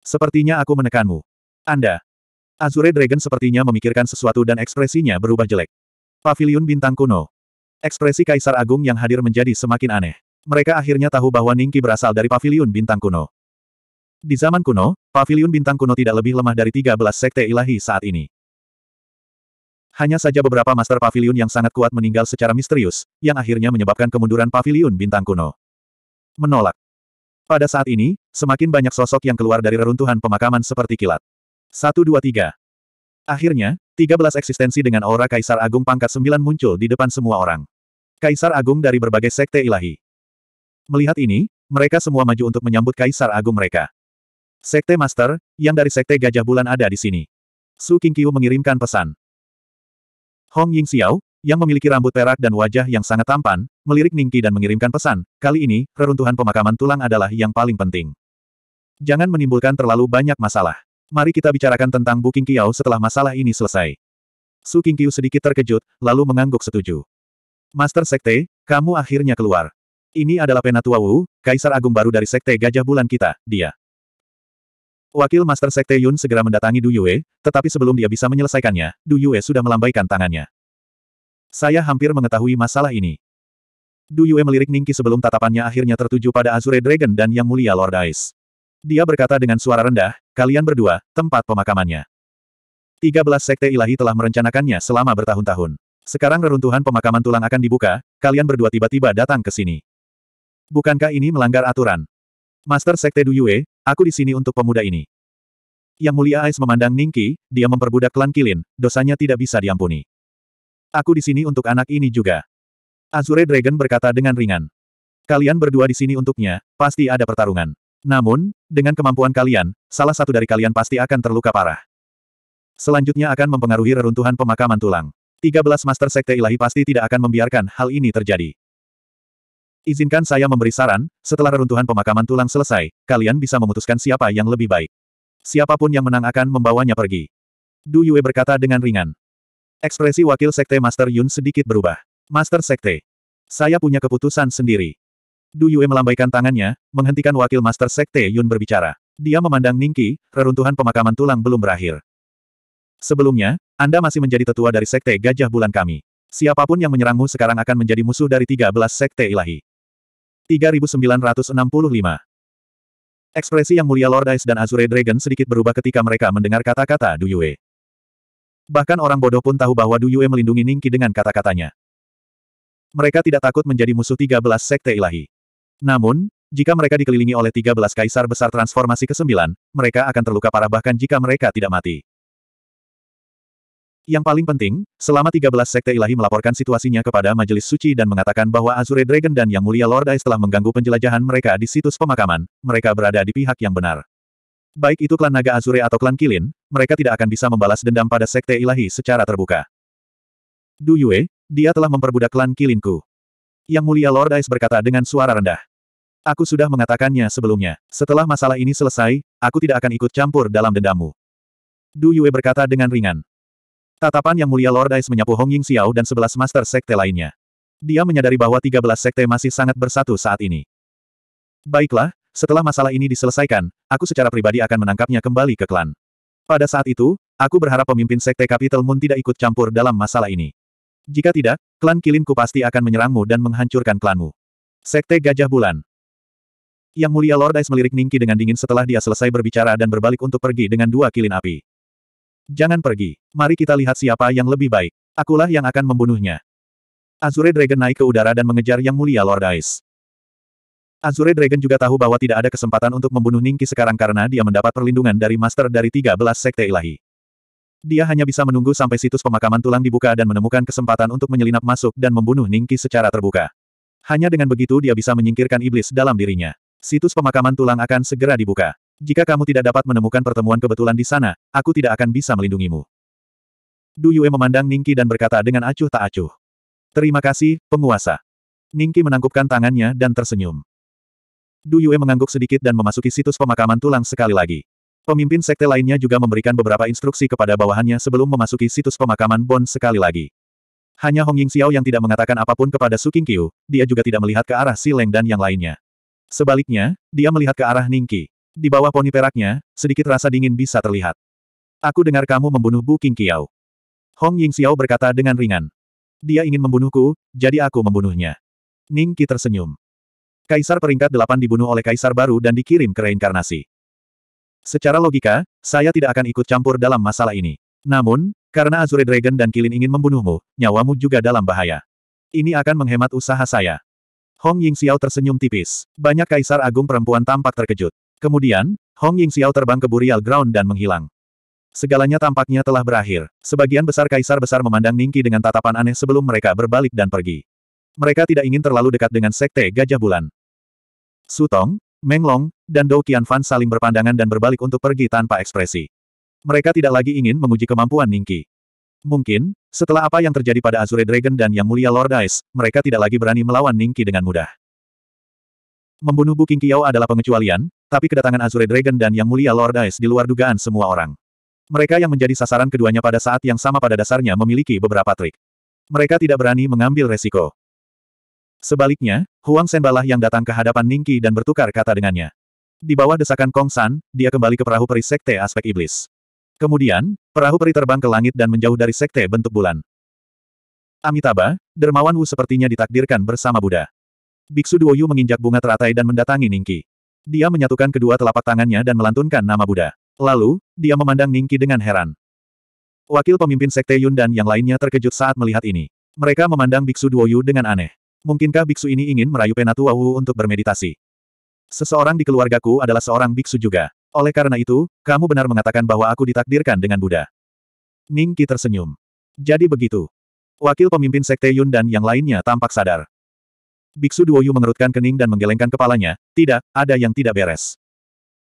Sepertinya aku menekanmu. Anda. Azure Dragon sepertinya memikirkan sesuatu dan ekspresinya berubah jelek. Paviliun bintang kuno. Ekspresi Kaisar Agung yang hadir menjadi semakin aneh. Mereka akhirnya tahu bahwa Ningki berasal dari paviliun bintang kuno. Di zaman kuno, paviliun bintang kuno tidak lebih lemah dari 13 sekte ilahi saat ini. Hanya saja beberapa Master Pavilion yang sangat kuat meninggal secara misterius, yang akhirnya menyebabkan kemunduran Pavilion Bintang Kuno. Menolak. Pada saat ini, semakin banyak sosok yang keluar dari reruntuhan pemakaman seperti kilat. Satu dua tiga. Akhirnya, 13 eksistensi dengan aura Kaisar Agung pangkat 9 muncul di depan semua orang. Kaisar Agung dari berbagai sekte ilahi. Melihat ini, mereka semua maju untuk menyambut Kaisar Agung mereka. Sekte Master, yang dari Sekte Gajah Bulan ada di sini. Su Qingqiu mengirimkan pesan. Hong Ying Xiao, yang memiliki rambut perak dan wajah yang sangat tampan, melirik Ningki dan mengirimkan pesan, kali ini, reruntuhan pemakaman tulang adalah yang paling penting. Jangan menimbulkan terlalu banyak masalah. Mari kita bicarakan tentang Bu Qingqiao setelah masalah ini selesai. Su Qingqiu sedikit terkejut, lalu mengangguk setuju. Master Sekte, kamu akhirnya keluar. Ini adalah Penatua Wu, Kaisar Agung baru dari Sekte Gajah Bulan kita, dia. Wakil Master Sekte Yun segera mendatangi Du Yue, tetapi sebelum dia bisa menyelesaikannya, Du Yue sudah melambaikan tangannya. Saya hampir mengetahui masalah ini. Du Yue melirik Ningki sebelum tatapannya akhirnya tertuju pada Azure Dragon dan Yang Mulia Lord Ice. Dia berkata dengan suara rendah, kalian berdua, tempat pemakamannya. 13 Sekte Ilahi telah merencanakannya selama bertahun-tahun. Sekarang reruntuhan pemakaman tulang akan dibuka, kalian berdua tiba-tiba datang ke sini. Bukankah ini melanggar aturan? Master Sekte Du Yue, Aku di sini untuk pemuda ini. Yang Mulia Ais memandang Ningki, dia memperbudak klan Kilin, dosanya tidak bisa diampuni. Aku di sini untuk anak ini juga. Azure Dragon berkata dengan ringan. Kalian berdua di sini untuknya, pasti ada pertarungan. Namun, dengan kemampuan kalian, salah satu dari kalian pasti akan terluka parah. Selanjutnya akan mempengaruhi reruntuhan pemakaman tulang. 13 Master Sekte Ilahi pasti tidak akan membiarkan hal ini terjadi. Izinkan saya memberi saran, setelah reruntuhan pemakaman tulang selesai, kalian bisa memutuskan siapa yang lebih baik. Siapapun yang menang akan membawanya pergi. Du Yue berkata dengan ringan. Ekspresi wakil sekte Master Yun sedikit berubah. Master Sekte. Saya punya keputusan sendiri. Du Yue melambaikan tangannya, menghentikan wakil Master Sekte Yun berbicara. Dia memandang Ningki, reruntuhan pemakaman tulang belum berakhir. Sebelumnya, Anda masih menjadi tetua dari Sekte Gajah Bulan kami. Siapapun yang menyerangmu sekarang akan menjadi musuh dari 13 Sekte Ilahi. 3965. Ekspresi yang mulia Lord Ice dan Azure Dragon sedikit berubah ketika mereka mendengar kata-kata Du Yue. Bahkan orang bodoh pun tahu bahwa Du Yue melindungi Ningki dengan kata-katanya. Mereka tidak takut menjadi musuh 13 sekte ilahi. Namun, jika mereka dikelilingi oleh 13 kaisar besar transformasi ke-9, mereka akan terluka parah bahkan jika mereka tidak mati. Yang paling penting, selama 13 sekte ilahi melaporkan situasinya kepada Majelis Suci dan mengatakan bahwa Azure Dragon dan Yang Mulia Lord Ice telah mengganggu penjelajahan mereka di situs pemakaman, mereka berada di pihak yang benar. Baik itu klan Naga Azure atau klan Kilin, mereka tidak akan bisa membalas dendam pada sekte ilahi secara terbuka. Du Yue, dia telah memperbudak klan Kilinku. Yang Mulia Lord Ice berkata dengan suara rendah. Aku sudah mengatakannya sebelumnya. Setelah masalah ini selesai, aku tidak akan ikut campur dalam dendammu. Du Yue berkata dengan ringan. Tatapan yang mulia Lord Ice menyapu Hong Ying Xiao dan sebelas master sekte lainnya. Dia menyadari bahwa tiga belas sekte masih sangat bersatu saat ini. Baiklah, setelah masalah ini diselesaikan, aku secara pribadi akan menangkapnya kembali ke klan. Pada saat itu, aku berharap pemimpin sekte Capital Moon tidak ikut campur dalam masalah ini. Jika tidak, klan kilinku pasti akan menyerangmu dan menghancurkan klanmu. Sekte Gajah Bulan Yang mulia Lord Ice melirik Ningki dengan dingin setelah dia selesai berbicara dan berbalik untuk pergi dengan dua kilin api. Jangan pergi. Mari kita lihat siapa yang lebih baik. Akulah yang akan membunuhnya. Azure Dragon naik ke udara dan mengejar Yang Mulia Lord Ice. Azure Dragon juga tahu bahwa tidak ada kesempatan untuk membunuh Ningki sekarang karena dia mendapat perlindungan dari Master dari 13 Sekte Ilahi. Dia hanya bisa menunggu sampai situs pemakaman tulang dibuka dan menemukan kesempatan untuk menyelinap masuk dan membunuh Ningki secara terbuka. Hanya dengan begitu dia bisa menyingkirkan iblis dalam dirinya. Situs pemakaman tulang akan segera dibuka. Jika kamu tidak dapat menemukan pertemuan kebetulan di sana, aku tidak akan bisa melindungimu. Du Yue memandang Ningki dan berkata dengan acuh tak acuh. Terima kasih, penguasa. Ningki menangkupkan tangannya dan tersenyum. Du Yue mengangguk sedikit dan memasuki situs pemakaman tulang sekali lagi. Pemimpin sekte lainnya juga memberikan beberapa instruksi kepada bawahannya sebelum memasuki situs pemakaman Bon sekali lagi. Hanya Hong Ying Xiao yang tidak mengatakan apapun kepada Su Qingqiu, dia juga tidak melihat ke arah Si Leng dan yang lainnya. Sebaliknya, dia melihat ke arah Ningki. Di bawah poni peraknya, sedikit rasa dingin bisa terlihat. Aku dengar kamu membunuh Bu King Kiao. Hong Ying Xiao berkata dengan ringan. Dia ingin membunuhku, jadi aku membunuhnya. Ning Qi tersenyum. Kaisar peringkat delapan dibunuh oleh kaisar baru dan dikirim ke reinkarnasi. Secara logika, saya tidak akan ikut campur dalam masalah ini. Namun, karena Azure Dragon dan Kilin ingin membunuhmu, nyawamu juga dalam bahaya. Ini akan menghemat usaha saya. Hong Ying Xiao tersenyum tipis. Banyak kaisar agung perempuan tampak terkejut. Kemudian, Hong Ying Xiao terbang ke Burial Ground dan menghilang. Segalanya tampaknya telah berakhir. Sebagian besar kaisar besar memandang Ningki dengan tatapan aneh sebelum mereka berbalik dan pergi. Mereka tidak ingin terlalu dekat dengan sekte Gajah Bulan. Sutong, Long, dan Dou Qianfan saling berpandangan dan berbalik untuk pergi tanpa ekspresi. Mereka tidak lagi ingin menguji kemampuan Ningki. Mungkin, setelah apa yang terjadi pada Azure Dragon dan Yang Mulia Lord Ice, mereka tidak lagi berani melawan Ningki dengan mudah. Membunuh Bu Qingqiao adalah pengecualian, tapi kedatangan Azure Dragon dan Yang Mulia Lord Aes di luar dugaan semua orang. Mereka yang menjadi sasaran keduanya pada saat yang sama pada dasarnya memiliki beberapa trik. Mereka tidak berani mengambil resiko. Sebaliknya, Huang Senbalah yang datang ke hadapan Ningki dan bertukar kata dengannya. Di bawah desakan Kong San, dia kembali ke perahu peri Sekte Aspek Iblis. Kemudian, perahu peri terbang ke langit dan menjauh dari Sekte bentuk bulan. Amitabha, Dermawan Wu sepertinya ditakdirkan bersama Buddha. Biksu Duoyu menginjak bunga teratai dan mendatangi Ningki. Dia menyatukan kedua telapak tangannya dan melantunkan nama Buddha. Lalu, dia memandang Ningki dengan heran. Wakil pemimpin Sekte Yun dan yang lainnya terkejut saat melihat ini. Mereka memandang Biksu Duoyu dengan aneh. Mungkinkah Biksu ini ingin merayu penatua Wu untuk bermeditasi? Seseorang di keluargaku adalah seorang Biksu juga. Oleh karena itu, kamu benar mengatakan bahwa aku ditakdirkan dengan Buddha. Ningki tersenyum. Jadi begitu. Wakil pemimpin Sekte Yun dan yang lainnya tampak sadar. Biksu Duoyu mengerutkan kening dan menggelengkan kepalanya, tidak, ada yang tidak beres.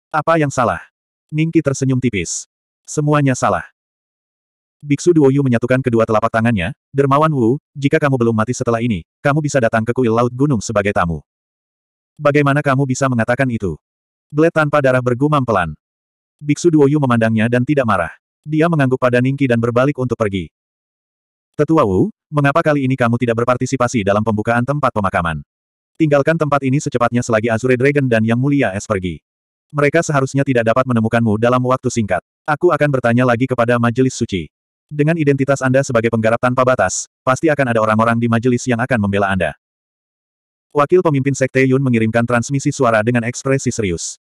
Apa yang salah? Ningki tersenyum tipis. Semuanya salah. Biksu Duoyu menyatukan kedua telapak tangannya, Dermawan Wu, jika kamu belum mati setelah ini, kamu bisa datang ke kuil laut gunung sebagai tamu. Bagaimana kamu bisa mengatakan itu? Blade tanpa darah bergumam pelan. Biksu Duoyu memandangnya dan tidak marah. Dia mengangguk pada Ningki dan berbalik untuk pergi. Tetua Wu, mengapa kali ini kamu tidak berpartisipasi dalam pembukaan tempat pemakaman? Tinggalkan tempat ini secepatnya selagi Azure Dragon dan Yang Mulia Es pergi. Mereka seharusnya tidak dapat menemukanmu dalam waktu singkat. Aku akan bertanya lagi kepada Majelis Suci. Dengan identitas Anda sebagai penggarap tanpa batas, pasti akan ada orang-orang di majelis yang akan membela Anda. Wakil pemimpin Sekte Yun mengirimkan transmisi suara dengan ekspresi serius.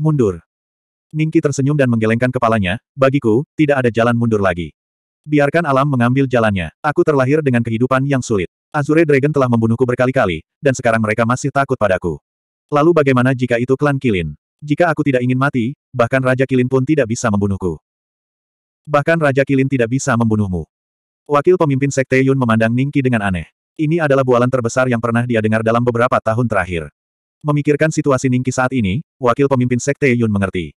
Mundur. Ningki tersenyum dan menggelengkan kepalanya, bagiku, tidak ada jalan mundur lagi. Biarkan alam mengambil jalannya. Aku terlahir dengan kehidupan yang sulit. Azure Dragon telah membunuhku berkali-kali, dan sekarang mereka masih takut padaku. Lalu bagaimana jika itu klan Kilin? Jika aku tidak ingin mati, bahkan Raja Kilin pun tidak bisa membunuhku. Bahkan Raja Kilin tidak bisa membunuhmu. Wakil pemimpin Sekte Yun memandang Ningki dengan aneh. Ini adalah bualan terbesar yang pernah dia dengar dalam beberapa tahun terakhir. Memikirkan situasi Ningki saat ini, wakil pemimpin Sekte Yun mengerti.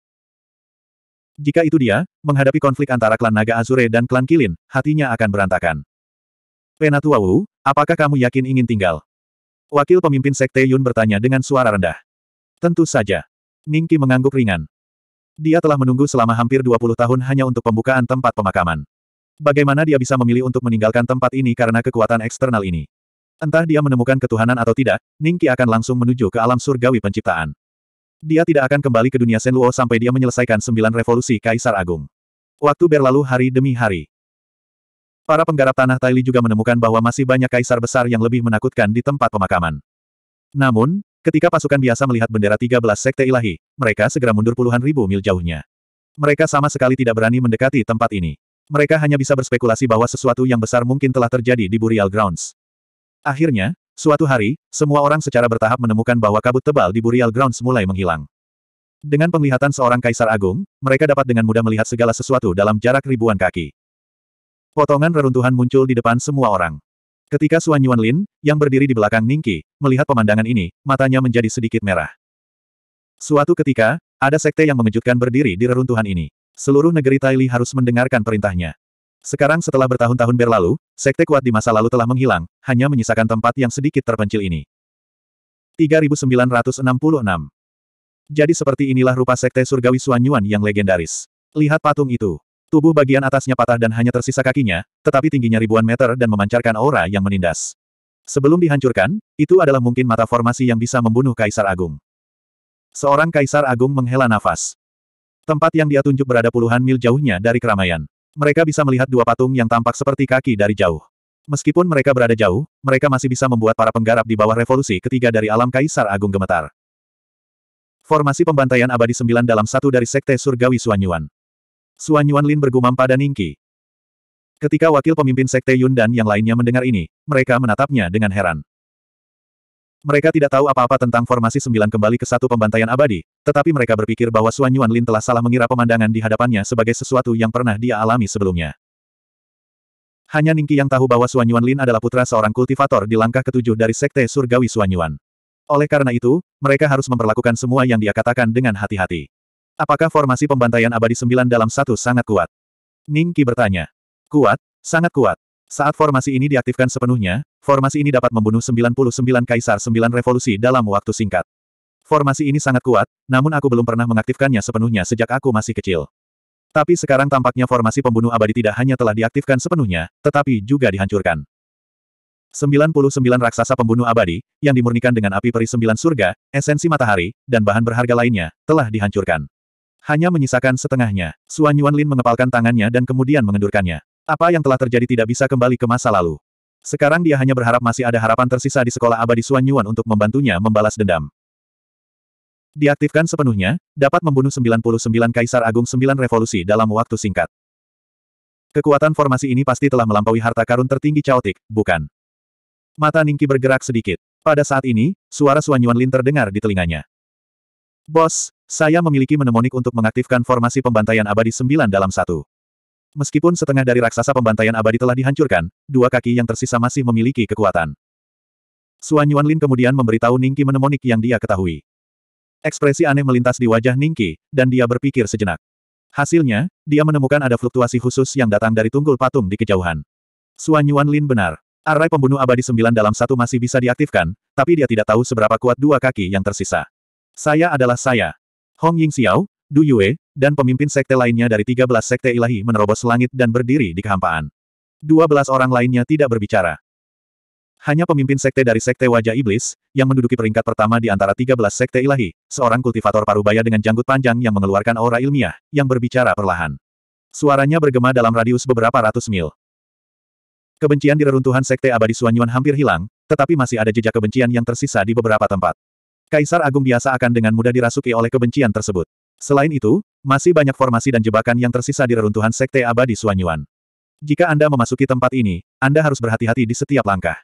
Jika itu dia, menghadapi konflik antara klan Naga Azure dan klan Kilin, hatinya akan berantakan. Penatua Wu, apakah kamu yakin ingin tinggal? Wakil pemimpin Sekte Yun bertanya dengan suara rendah. Tentu saja. Ningki mengangguk ringan. Dia telah menunggu selama hampir 20 tahun hanya untuk pembukaan tempat pemakaman. Bagaimana dia bisa memilih untuk meninggalkan tempat ini karena kekuatan eksternal ini? Entah dia menemukan ketuhanan atau tidak, Ningki akan langsung menuju ke alam surgawi penciptaan. Dia tidak akan kembali ke dunia Senluo sampai dia menyelesaikan sembilan revolusi Kaisar Agung. Waktu berlalu hari demi hari. Para penggarap tanah Taili juga menemukan bahwa masih banyak kaisar besar yang lebih menakutkan di tempat pemakaman. Namun, ketika pasukan biasa melihat bendera 13 sekte ilahi, mereka segera mundur puluhan ribu mil jauhnya. Mereka sama sekali tidak berani mendekati tempat ini. Mereka hanya bisa berspekulasi bahwa sesuatu yang besar mungkin telah terjadi di Burial Grounds. Akhirnya, Suatu hari, semua orang secara bertahap menemukan bahwa kabut tebal di Burial Grounds mulai menghilang. Dengan penglihatan seorang kaisar agung, mereka dapat dengan mudah melihat segala sesuatu dalam jarak ribuan kaki. Potongan reruntuhan muncul di depan semua orang. Ketika Suan Yuan Lin, yang berdiri di belakang Ningki, melihat pemandangan ini, matanya menjadi sedikit merah. Suatu ketika, ada sekte yang mengejutkan berdiri di reruntuhan ini. Seluruh negeri Taili harus mendengarkan perintahnya. Sekarang setelah bertahun-tahun berlalu, sekte kuat di masa lalu telah menghilang, hanya menyisakan tempat yang sedikit terpencil ini. 3966 Jadi seperti inilah rupa sekte surgawi Suanyuan yang legendaris. Lihat patung itu. Tubuh bagian atasnya patah dan hanya tersisa kakinya, tetapi tingginya ribuan meter dan memancarkan aura yang menindas. Sebelum dihancurkan, itu adalah mungkin mata formasi yang bisa membunuh Kaisar Agung. Seorang Kaisar Agung menghela nafas. Tempat yang dia tunjuk berada puluhan mil jauhnya dari keramaian. Mereka bisa melihat dua patung yang tampak seperti kaki dari jauh. Meskipun mereka berada jauh, mereka masih bisa membuat para penggarap di bawah revolusi ketiga dari alam Kaisar Agung gemetar. Formasi pembantaian abadi sembilan dalam satu dari sekte surgawi Suanyuan. Suanyuan Lin bergumam pada Ningki. Ketika wakil pemimpin sekte Yun dan yang lainnya mendengar ini, mereka menatapnya dengan heran. Mereka tidak tahu apa-apa tentang formasi sembilan kembali ke satu pembantaian abadi, tetapi mereka berpikir bahwa Suan Yuan Lin telah salah mengira pemandangan di hadapannya sebagai sesuatu yang pernah dia alami sebelumnya. Hanya Ningki yang tahu bahwa Suan Yuan Lin adalah putra seorang kultivator di langkah ketujuh dari Sekte Surgawi Suan Yuan. Oleh karena itu, mereka harus memperlakukan semua yang dia katakan dengan hati-hati. Apakah formasi pembantaian abadi sembilan dalam satu sangat kuat? Ningki bertanya. Kuat, sangat kuat. Saat formasi ini diaktifkan sepenuhnya, formasi ini dapat membunuh 99 kaisar 9 revolusi dalam waktu singkat. Formasi ini sangat kuat, namun aku belum pernah mengaktifkannya sepenuhnya sejak aku masih kecil. Tapi sekarang tampaknya formasi pembunuh abadi tidak hanya telah diaktifkan sepenuhnya, tetapi juga dihancurkan. 99 raksasa pembunuh abadi, yang dimurnikan dengan api peri sembilan surga, esensi matahari, dan bahan berharga lainnya, telah dihancurkan. Hanya menyisakan setengahnya. Suan Yuan Lin mengepalkan tangannya dan kemudian mengendurkannya. Apa yang telah terjadi tidak bisa kembali ke masa lalu. Sekarang dia hanya berharap masih ada harapan tersisa di sekolah abadi Suan Yuan untuk membantunya membalas dendam. Diaktifkan sepenuhnya, dapat membunuh 99 Kaisar Agung 9 Revolusi dalam waktu singkat. Kekuatan formasi ini pasti telah melampaui harta karun tertinggi caotik, bukan? Mata Ningki bergerak sedikit. Pada saat ini, suara Suan Yuan Lin terdengar di telinganya. Bos, saya memiliki menemonik untuk mengaktifkan formasi pembantaian abadi 9 dalam satu. Meskipun setengah dari raksasa pembantaian abadi telah dihancurkan, dua kaki yang tersisa masih memiliki kekuatan. Suan Lin kemudian memberitahu Ningki menemonik yang dia ketahui. Ekspresi aneh melintas di wajah Ningki, dan dia berpikir sejenak. Hasilnya, dia menemukan ada fluktuasi khusus yang datang dari tunggul patung di kejauhan. Suan Lin benar. Arai pembunuh abadi sembilan dalam satu masih bisa diaktifkan, tapi dia tidak tahu seberapa kuat dua kaki yang tersisa. Saya adalah saya. Hong Ying Xiao, Du Yue, dan pemimpin sekte lainnya dari 13 sekte ilahi menerobos langit dan berdiri di kehampaan. 12 orang lainnya tidak berbicara. Hanya pemimpin sekte dari sekte wajah iblis, yang menduduki peringkat pertama di antara 13 sekte ilahi, seorang kultivator parubaya dengan janggut panjang yang mengeluarkan aura ilmiah, yang berbicara perlahan. Suaranya bergema dalam radius beberapa ratus mil. Kebencian di reruntuhan sekte abadi Suanyuan hampir hilang, tetapi masih ada jejak kebencian yang tersisa di beberapa tempat. Kaisar Agung biasa akan dengan mudah dirasuki oleh kebencian tersebut. Selain itu, masih banyak formasi dan jebakan yang tersisa di reruntuhan Sekte Abadi Suanyuan. Jika Anda memasuki tempat ini, Anda harus berhati-hati di setiap langkah.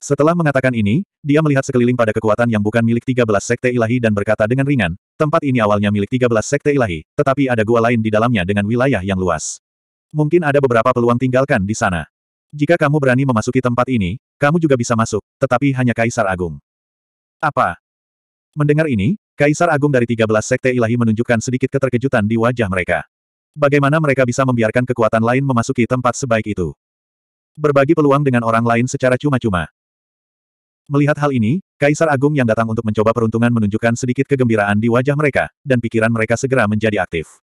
Setelah mengatakan ini, dia melihat sekeliling pada kekuatan yang bukan milik 13 Sekte Ilahi dan berkata dengan ringan, tempat ini awalnya milik 13 Sekte Ilahi, tetapi ada gua lain di dalamnya dengan wilayah yang luas. Mungkin ada beberapa peluang tinggalkan di sana. Jika kamu berani memasuki tempat ini, kamu juga bisa masuk, tetapi hanya Kaisar Agung. Apa? Mendengar ini, Kaisar Agung dari 13 Sekte Ilahi menunjukkan sedikit keterkejutan di wajah mereka. Bagaimana mereka bisa membiarkan kekuatan lain memasuki tempat sebaik itu? Berbagi peluang dengan orang lain secara cuma-cuma. Melihat hal ini, Kaisar Agung yang datang untuk mencoba peruntungan menunjukkan sedikit kegembiraan di wajah mereka, dan pikiran mereka segera menjadi aktif.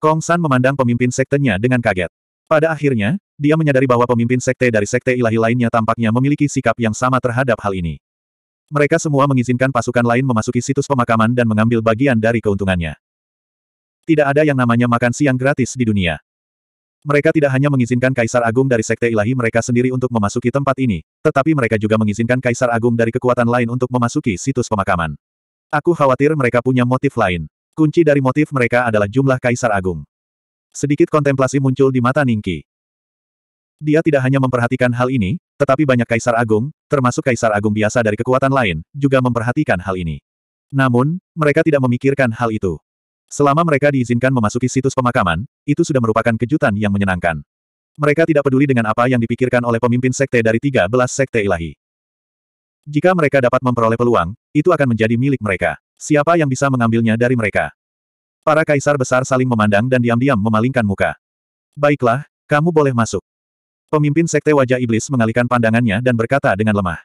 Kong San memandang pemimpin sektenya dengan kaget. Pada akhirnya, dia menyadari bahwa pemimpin sekte dari sekte ilahi lainnya tampaknya memiliki sikap yang sama terhadap hal ini. Mereka semua mengizinkan pasukan lain memasuki situs pemakaman dan mengambil bagian dari keuntungannya. Tidak ada yang namanya makan siang gratis di dunia. Mereka tidak hanya mengizinkan Kaisar Agung dari Sekte Ilahi mereka sendiri untuk memasuki tempat ini, tetapi mereka juga mengizinkan Kaisar Agung dari kekuatan lain untuk memasuki situs pemakaman. Aku khawatir mereka punya motif lain. Kunci dari motif mereka adalah jumlah Kaisar Agung. Sedikit kontemplasi muncul di mata Ningki. Dia tidak hanya memperhatikan hal ini, tetapi banyak kaisar agung, termasuk kaisar agung biasa dari kekuatan lain, juga memperhatikan hal ini. Namun, mereka tidak memikirkan hal itu. Selama mereka diizinkan memasuki situs pemakaman, itu sudah merupakan kejutan yang menyenangkan. Mereka tidak peduli dengan apa yang dipikirkan oleh pemimpin sekte dari 13 sekte ilahi. Jika mereka dapat memperoleh peluang, itu akan menjadi milik mereka. Siapa yang bisa mengambilnya dari mereka? Para kaisar besar saling memandang dan diam-diam memalingkan muka. Baiklah, kamu boleh masuk. Pemimpin Sekte Wajah Iblis mengalihkan pandangannya dan berkata dengan lemah.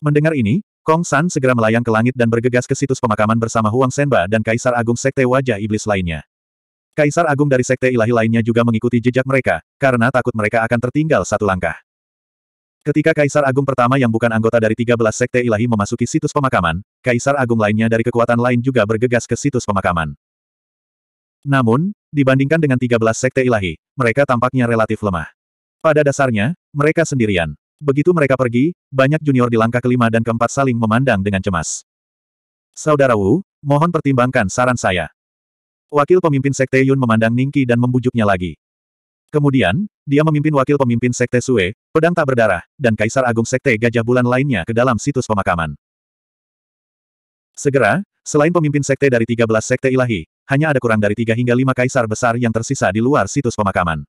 Mendengar ini, Kong San segera melayang ke langit dan bergegas ke situs pemakaman bersama Huang Senba dan Kaisar Agung Sekte Wajah Iblis lainnya. Kaisar Agung dari Sekte Ilahi lainnya juga mengikuti jejak mereka, karena takut mereka akan tertinggal satu langkah. Ketika Kaisar Agung pertama yang bukan anggota dari 13 Sekte Ilahi memasuki situs pemakaman, Kaisar Agung lainnya dari kekuatan lain juga bergegas ke situs pemakaman. Namun, dibandingkan dengan 13 Sekte Ilahi, mereka tampaknya relatif lemah. Pada dasarnya, mereka sendirian. Begitu mereka pergi, banyak junior di langkah kelima dan keempat saling memandang dengan cemas. Saudara Wu, mohon pertimbangkan saran saya. Wakil pemimpin Sekte Yun memandang Ningki dan membujuknya lagi. Kemudian, dia memimpin wakil pemimpin Sekte Sue, pedang tak berdarah, dan Kaisar Agung Sekte Gajah Bulan lainnya ke dalam situs pemakaman. Segera, selain pemimpin sekte dari 13 sekte ilahi, hanya ada kurang dari 3 hingga 5 kaisar besar yang tersisa di luar situs pemakaman.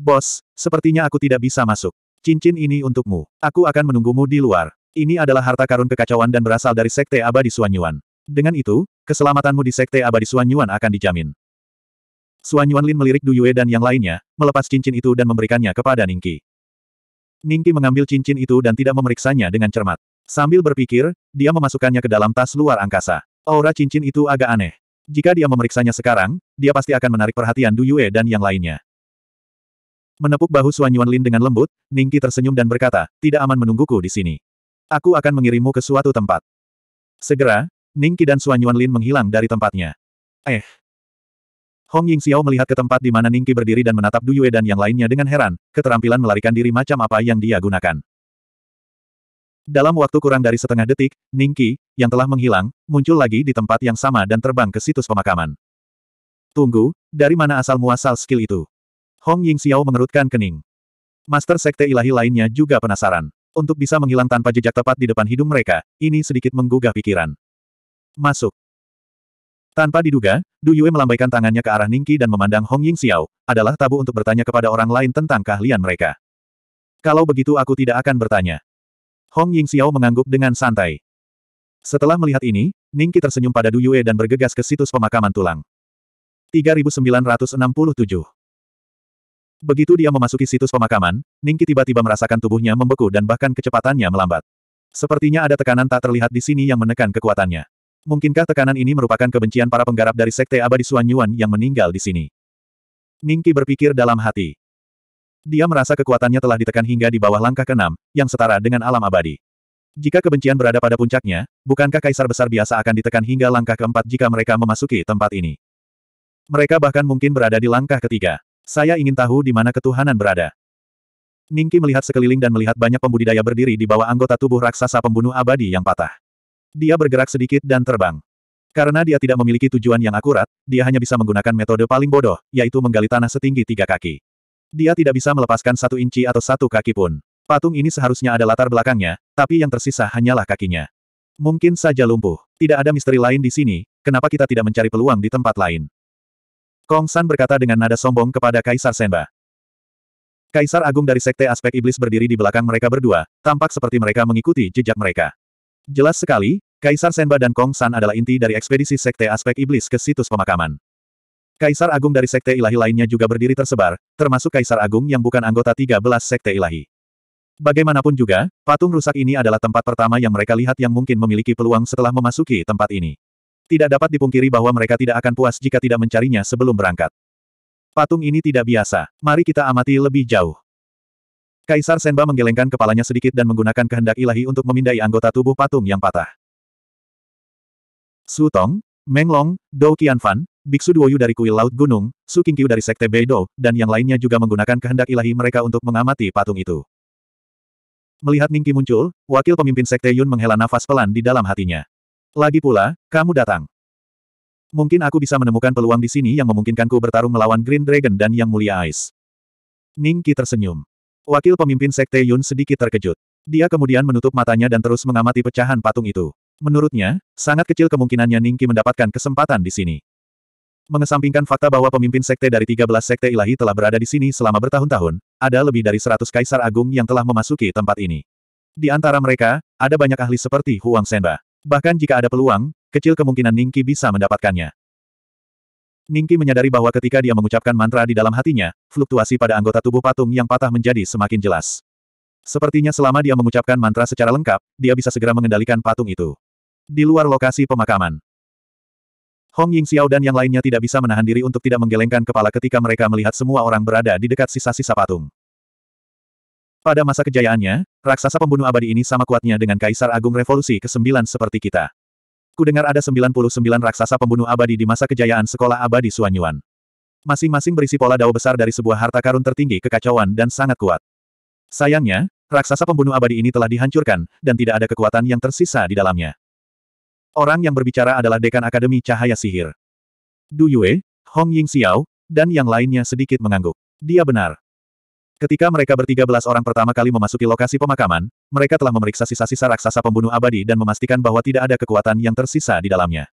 Bos, sepertinya aku tidak bisa masuk. Cincin ini untukmu. Aku akan menunggumu di luar. Ini adalah harta karun kekacauan dan berasal dari Sekte Abadi Suanyuan. Dengan itu, keselamatanmu di Sekte Abadi Suanyuan akan dijamin. Suanyuan Lin melirik Du Yue dan yang lainnya, melepas cincin itu dan memberikannya kepada Ningki. Ningki mengambil cincin itu dan tidak memeriksanya dengan cermat. Sambil berpikir, dia memasukkannya ke dalam tas luar angkasa. Aura cincin itu agak aneh. Jika dia memeriksanya sekarang, dia pasti akan menarik perhatian Du Yue dan yang lainnya. Menepuk bahu Suan Lin dengan lembut, Ningki tersenyum dan berkata, tidak aman menungguku di sini. Aku akan mengirimmu ke suatu tempat. Segera, Ningki dan Suan Lin menghilang dari tempatnya. Eh. Hong Ying Xiao melihat ke tempat di mana Ningki berdiri dan menatap Du Yue dan yang lainnya dengan heran, keterampilan melarikan diri macam apa yang dia gunakan. Dalam waktu kurang dari setengah detik, Ningki, yang telah menghilang, muncul lagi di tempat yang sama dan terbang ke situs pemakaman. Tunggu, dari mana asal muasal skill itu? Hong Ying Xiao mengerutkan kening. Master Sekte Ilahi lainnya juga penasaran. Untuk bisa menghilang tanpa jejak tepat di depan hidung mereka, ini sedikit menggugah pikiran. Masuk. Tanpa diduga, Du Yue melambaikan tangannya ke arah Ningqi dan memandang Hong Ying Xiao, adalah tabu untuk bertanya kepada orang lain tentang keahlian mereka. Kalau begitu aku tidak akan bertanya. Hong Ying Xiao mengangguk dengan santai. Setelah melihat ini, Ningqi tersenyum pada Du Yue dan bergegas ke situs pemakaman tulang. 3967 Begitu dia memasuki situs pemakaman, Ningki tiba-tiba merasakan tubuhnya membeku dan bahkan kecepatannya melambat. Sepertinya ada tekanan tak terlihat di sini yang menekan kekuatannya. Mungkinkah tekanan ini merupakan kebencian para penggarap dari Sekte Abadi Suan Yuan yang meninggal di sini? Ningki berpikir dalam hati. Dia merasa kekuatannya telah ditekan hingga di bawah langkah keenam, yang setara dengan alam abadi. Jika kebencian berada pada puncaknya, bukankah kaisar besar biasa akan ditekan hingga langkah keempat jika mereka memasuki tempat ini? Mereka bahkan mungkin berada di langkah ketiga. Saya ingin tahu di mana ketuhanan berada. Ningki melihat sekeliling dan melihat banyak pembudidaya berdiri di bawah anggota tubuh raksasa pembunuh abadi yang patah. Dia bergerak sedikit dan terbang. Karena dia tidak memiliki tujuan yang akurat, dia hanya bisa menggunakan metode paling bodoh, yaitu menggali tanah setinggi tiga kaki. Dia tidak bisa melepaskan satu inci atau satu kaki pun. Patung ini seharusnya ada latar belakangnya, tapi yang tersisa hanyalah kakinya. Mungkin saja lumpuh. Tidak ada misteri lain di sini, kenapa kita tidak mencari peluang di tempat lain? Kong San berkata dengan nada sombong kepada Kaisar Senba. Kaisar Agung dari Sekte Aspek Iblis berdiri di belakang mereka berdua, tampak seperti mereka mengikuti jejak mereka. Jelas sekali, Kaisar Senba dan Kong San adalah inti dari ekspedisi Sekte Aspek Iblis ke situs pemakaman. Kaisar Agung dari Sekte Ilahi lainnya juga berdiri tersebar, termasuk Kaisar Agung yang bukan anggota 13 Sekte Ilahi. Bagaimanapun juga, patung rusak ini adalah tempat pertama yang mereka lihat yang mungkin memiliki peluang setelah memasuki tempat ini. Tidak dapat dipungkiri bahwa mereka tidak akan puas jika tidak mencarinya sebelum berangkat. Patung ini tidak biasa. Mari kita amati lebih jauh. Kaisar Senba menggelengkan kepalanya sedikit dan menggunakan kehendak ilahi untuk memindai anggota tubuh patung yang patah. Su Tong, Meng Long, Dou Qianfan, Biksu Duoyu dari Kuil Laut Gunung, Su Qingqiu dari Sekte Beidou, dan yang lainnya juga menggunakan kehendak ilahi mereka untuk mengamati patung itu. Melihat Ningki muncul, wakil pemimpin Sekte Yun menghela nafas pelan di dalam hatinya. Lagi pula, kamu datang. Mungkin aku bisa menemukan peluang di sini yang memungkinkanku bertarung melawan Green Dragon dan Yang Mulia Ice. Ningki tersenyum. Wakil pemimpin Sekte Yun sedikit terkejut. Dia kemudian menutup matanya dan terus mengamati pecahan patung itu. Menurutnya, sangat kecil kemungkinannya Ningki mendapatkan kesempatan di sini. Mengesampingkan fakta bahwa pemimpin sekte dari 13 sekte ilahi telah berada di sini selama bertahun-tahun, ada lebih dari 100 kaisar agung yang telah memasuki tempat ini. Di antara mereka, ada banyak ahli seperti Huang Senba. Bahkan jika ada peluang, kecil kemungkinan Ningki bisa mendapatkannya. Ningki menyadari bahwa ketika dia mengucapkan mantra di dalam hatinya, fluktuasi pada anggota tubuh patung yang patah menjadi semakin jelas. Sepertinya selama dia mengucapkan mantra secara lengkap, dia bisa segera mengendalikan patung itu. Di luar lokasi pemakaman, Hong Ying Xiao dan yang lainnya tidak bisa menahan diri untuk tidak menggelengkan kepala ketika mereka melihat semua orang berada di dekat sisa-sisa patung. Pada masa kejayaannya, Raksasa pembunuh abadi ini sama kuatnya dengan Kaisar Agung Revolusi ke-9 seperti kita. Kudengar ada 99 raksasa pembunuh abadi di masa kejayaan sekolah abadi Suanyuan. Masing-masing berisi pola dao besar dari sebuah harta karun tertinggi kekacauan dan sangat kuat. Sayangnya, raksasa pembunuh abadi ini telah dihancurkan, dan tidak ada kekuatan yang tersisa di dalamnya. Orang yang berbicara adalah dekan Akademi Cahaya Sihir. Du Yue, Hong Ying Xiao, dan yang lainnya sedikit mengangguk. Dia benar. Ketika mereka bertiga belas orang pertama kali memasuki lokasi pemakaman, mereka telah memeriksa sisa-sisa raksasa pembunuh abadi dan memastikan bahwa tidak ada kekuatan yang tersisa di dalamnya.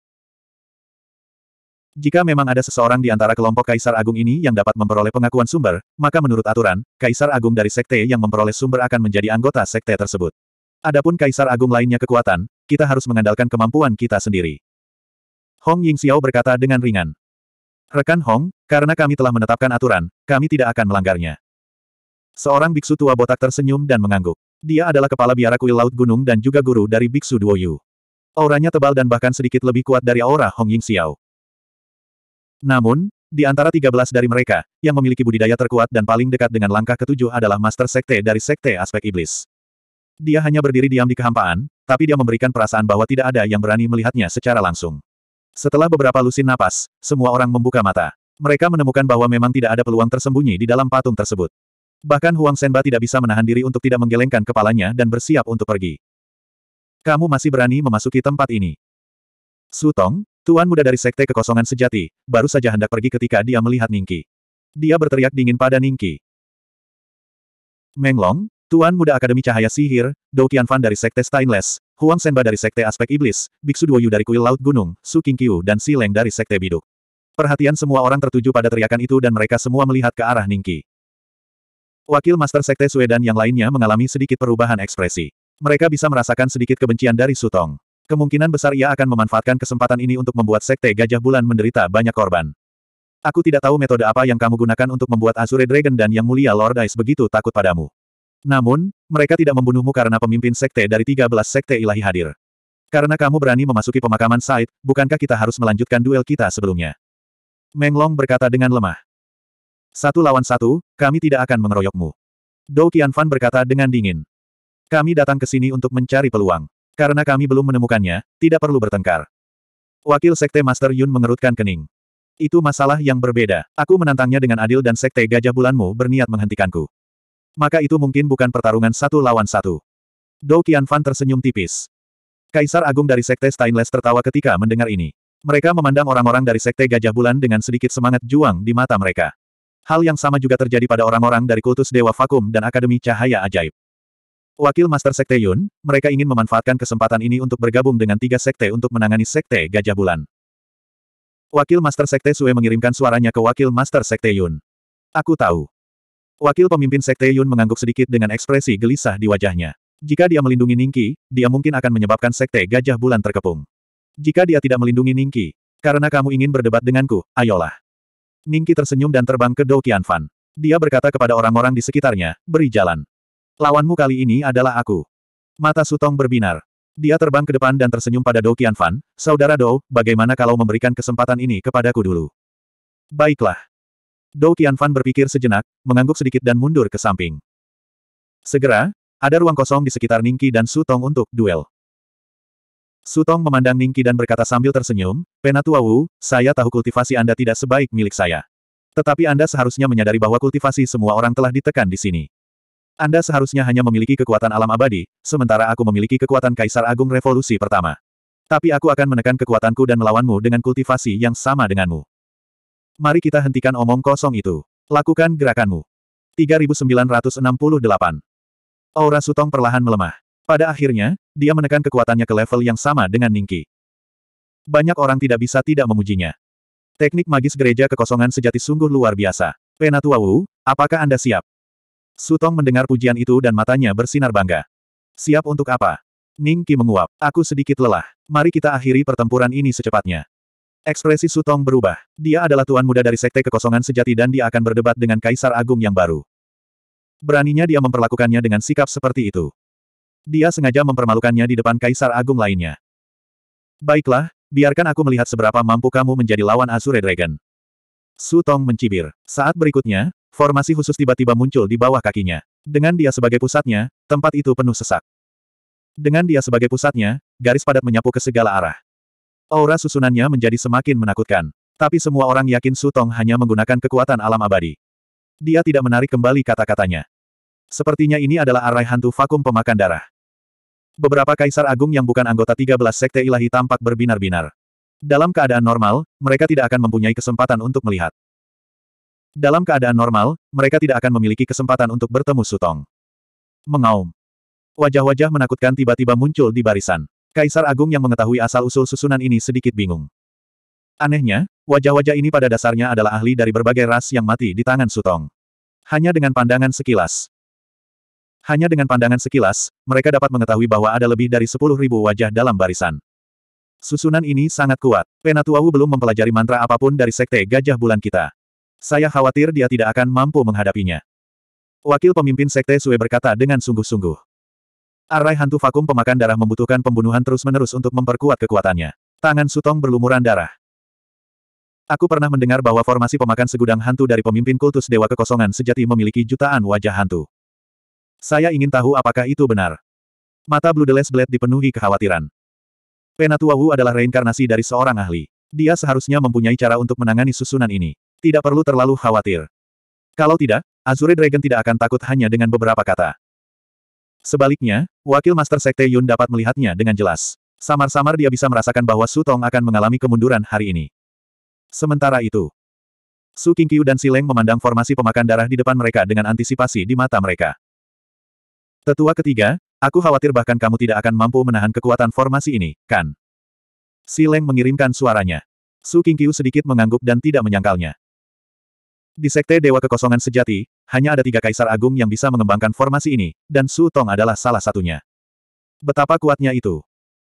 Jika memang ada seseorang di antara kelompok Kaisar Agung ini yang dapat memperoleh pengakuan sumber, maka menurut aturan, Kaisar Agung dari Sekte yang memperoleh sumber akan menjadi anggota Sekte tersebut. Adapun Kaisar Agung lainnya kekuatan, kita harus mengandalkan kemampuan kita sendiri. Hong Ying Xiao berkata dengan ringan. Rekan Hong, karena kami telah menetapkan aturan, kami tidak akan melanggarnya. Seorang biksu tua botak tersenyum dan mengangguk. Dia adalah kepala biara kuil laut gunung dan juga guru dari biksu Duo Yu. Auranya tebal dan bahkan sedikit lebih kuat dari aura Hong Ying Xiao. Namun, di antara 13 dari mereka, yang memiliki budidaya terkuat dan paling dekat dengan langkah ketujuh adalah Master Sekte dari Sekte Aspek Iblis. Dia hanya berdiri diam di kehampaan, tapi dia memberikan perasaan bahwa tidak ada yang berani melihatnya secara langsung. Setelah beberapa lusin napas, semua orang membuka mata. Mereka menemukan bahwa memang tidak ada peluang tersembunyi di dalam patung tersebut. Bahkan Huang Senba tidak bisa menahan diri untuk tidak menggelengkan kepalanya dan bersiap untuk pergi. Kamu masih berani memasuki tempat ini. Sutong, tuan muda dari sekte kekosongan sejati, baru saja hendak pergi ketika dia melihat Ningki. Dia berteriak dingin pada Ningki. Menglong, tuan muda Akademi Cahaya Sihir, Dou Qianfan dari sekte Stainless, Huang Senba dari sekte Aspek Iblis, Biksu Duoyu dari Kuil Laut Gunung, Su Qingqiu dan Si Leng dari sekte Biduk. Perhatian semua orang tertuju pada teriakan itu dan mereka semua melihat ke arah Ningki. Wakil Master Sekte Suedan yang lainnya mengalami sedikit perubahan ekspresi. Mereka bisa merasakan sedikit kebencian dari Sutong. Kemungkinan besar ia akan memanfaatkan kesempatan ini untuk membuat Sekte Gajah Bulan menderita banyak korban. Aku tidak tahu metode apa yang kamu gunakan untuk membuat Azure Dragon dan Yang Mulia Lord Ice begitu takut padamu. Namun, mereka tidak membunuhmu karena pemimpin Sekte dari 13 Sekte Ilahi hadir. Karena kamu berani memasuki pemakaman Said, bukankah kita harus melanjutkan duel kita sebelumnya? Menglong berkata dengan lemah. Satu lawan satu, kami tidak akan mengeroyokmu. Dou Qianfan berkata dengan dingin. Kami datang ke sini untuk mencari peluang. Karena kami belum menemukannya, tidak perlu bertengkar. Wakil Sekte Master Yun mengerutkan kening. Itu masalah yang berbeda. Aku menantangnya dengan adil dan Sekte Gajah Bulanmu berniat menghentikanku. Maka itu mungkin bukan pertarungan satu lawan satu. Dou Qianfan tersenyum tipis. Kaisar Agung dari Sekte Stainless tertawa ketika mendengar ini. Mereka memandang orang-orang dari Sekte Gajah Bulan dengan sedikit semangat juang di mata mereka. Hal yang sama juga terjadi pada orang-orang dari kultus Dewa Vakum dan Akademi Cahaya Ajaib. Wakil Master Sekte Yun, mereka ingin memanfaatkan kesempatan ini untuk bergabung dengan tiga sekte untuk menangani Sekte Gajah Bulan. Wakil Master Sekte Sue mengirimkan suaranya ke Wakil Master Sekte Yun. Aku tahu. Wakil pemimpin Sekte Yun mengangguk sedikit dengan ekspresi gelisah di wajahnya. Jika dia melindungi Ningki, dia mungkin akan menyebabkan Sekte Gajah Bulan terkepung. Jika dia tidak melindungi Ningki, karena kamu ingin berdebat denganku, ayolah. Ningki tersenyum dan terbang ke Dou Qianfan. Dia berkata kepada orang-orang di sekitarnya, beri jalan. Lawanmu kali ini adalah aku. Mata Sutong berbinar. Dia terbang ke depan dan tersenyum pada Dou Qianfan, Saudara Dou, bagaimana kalau memberikan kesempatan ini kepadaku dulu? Baiklah. Dou Qianfan berpikir sejenak, mengangguk sedikit dan mundur ke samping. Segera, ada ruang kosong di sekitar Ningki dan Sutong untuk duel. Sutong memandang Ningki dan berkata sambil tersenyum, Penatua Wu, saya tahu kultivasi Anda tidak sebaik milik saya. Tetapi Anda seharusnya menyadari bahwa kultivasi semua orang telah ditekan di sini. Anda seharusnya hanya memiliki kekuatan alam abadi, sementara aku memiliki kekuatan Kaisar Agung Revolusi pertama. Tapi aku akan menekan kekuatanku dan melawanmu dengan kultivasi yang sama denganmu. Mari kita hentikan omong kosong itu. Lakukan gerakanmu. 3968. Aura Sutong perlahan melemah. Pada akhirnya, dia menekan kekuatannya ke level yang sama dengan Ningki. Banyak orang tidak bisa tidak memujinya. Teknik magis gereja kekosongan sejati sungguh luar biasa. Penatua Wu, apakah Anda siap? Sutong mendengar pujian itu dan matanya bersinar bangga. Siap untuk apa? Ningki menguap. Aku sedikit lelah. Mari kita akhiri pertempuran ini secepatnya. Ekspresi Sutong berubah. Dia adalah tuan muda dari sekte kekosongan sejati dan dia akan berdebat dengan kaisar agung yang baru. Beraninya dia memperlakukannya dengan sikap seperti itu. Dia sengaja mempermalukannya di depan kaisar agung lainnya. Baiklah, biarkan aku melihat seberapa mampu kamu menjadi lawan Azure Dragon. Su Tong mencibir. Saat berikutnya, formasi khusus tiba-tiba muncul di bawah kakinya. Dengan dia sebagai pusatnya, tempat itu penuh sesak. Dengan dia sebagai pusatnya, garis padat menyapu ke segala arah. Aura susunannya menjadi semakin menakutkan. Tapi semua orang yakin Su Tong hanya menggunakan kekuatan alam abadi. Dia tidak menarik kembali kata-katanya. Sepertinya ini adalah arai hantu vakum pemakan darah. Beberapa kaisar agung yang bukan anggota 13 sekte ilahi tampak berbinar-binar. Dalam keadaan normal, mereka tidak akan mempunyai kesempatan untuk melihat. Dalam keadaan normal, mereka tidak akan memiliki kesempatan untuk bertemu Sutong. Mengaum. Wajah-wajah menakutkan tiba-tiba muncul di barisan. Kaisar Agung yang mengetahui asal-usul susunan ini sedikit bingung. Anehnya, wajah-wajah ini pada dasarnya adalah ahli dari berbagai ras yang mati di tangan Sutong. Hanya dengan pandangan sekilas, hanya dengan pandangan sekilas, mereka dapat mengetahui bahwa ada lebih dari sepuluh ribu wajah dalam barisan. Susunan ini sangat kuat. Penatuawu belum mempelajari mantra apapun dari Sekte Gajah Bulan kita. Saya khawatir dia tidak akan mampu menghadapinya. Wakil pemimpin Sekte Sue berkata dengan sungguh-sungguh. Arai hantu vakum pemakan darah membutuhkan pembunuhan terus-menerus untuk memperkuat kekuatannya. Tangan Sutong berlumuran darah. Aku pernah mendengar bahwa formasi pemakan segudang hantu dari pemimpin kultus Dewa Kekosongan sejati memiliki jutaan wajah hantu. Saya ingin tahu apakah itu benar. Mata Blue Deles Blade dipenuhi kekhawatiran. Penatua Wu adalah reinkarnasi dari seorang ahli. Dia seharusnya mempunyai cara untuk menangani susunan ini. Tidak perlu terlalu khawatir. Kalau tidak, Azure Dragon tidak akan takut hanya dengan beberapa kata. Sebaliknya, Wakil Master Sekte Yun dapat melihatnya dengan jelas. Samar-samar dia bisa merasakan bahwa Su Tong akan mengalami kemunduran hari ini. Sementara itu, Su Qingqiu dan Sileng memandang formasi pemakan darah di depan mereka dengan antisipasi di mata mereka. Tetua ketiga, aku khawatir bahkan kamu tidak akan mampu menahan kekuatan formasi ini, kan? Si Leng mengirimkan suaranya. Su Qingqiu sedikit mengangguk dan tidak menyangkalnya. Di Sekte Dewa Kekosongan Sejati, hanya ada tiga kaisar agung yang bisa mengembangkan formasi ini, dan Su Tong adalah salah satunya. Betapa kuatnya itu.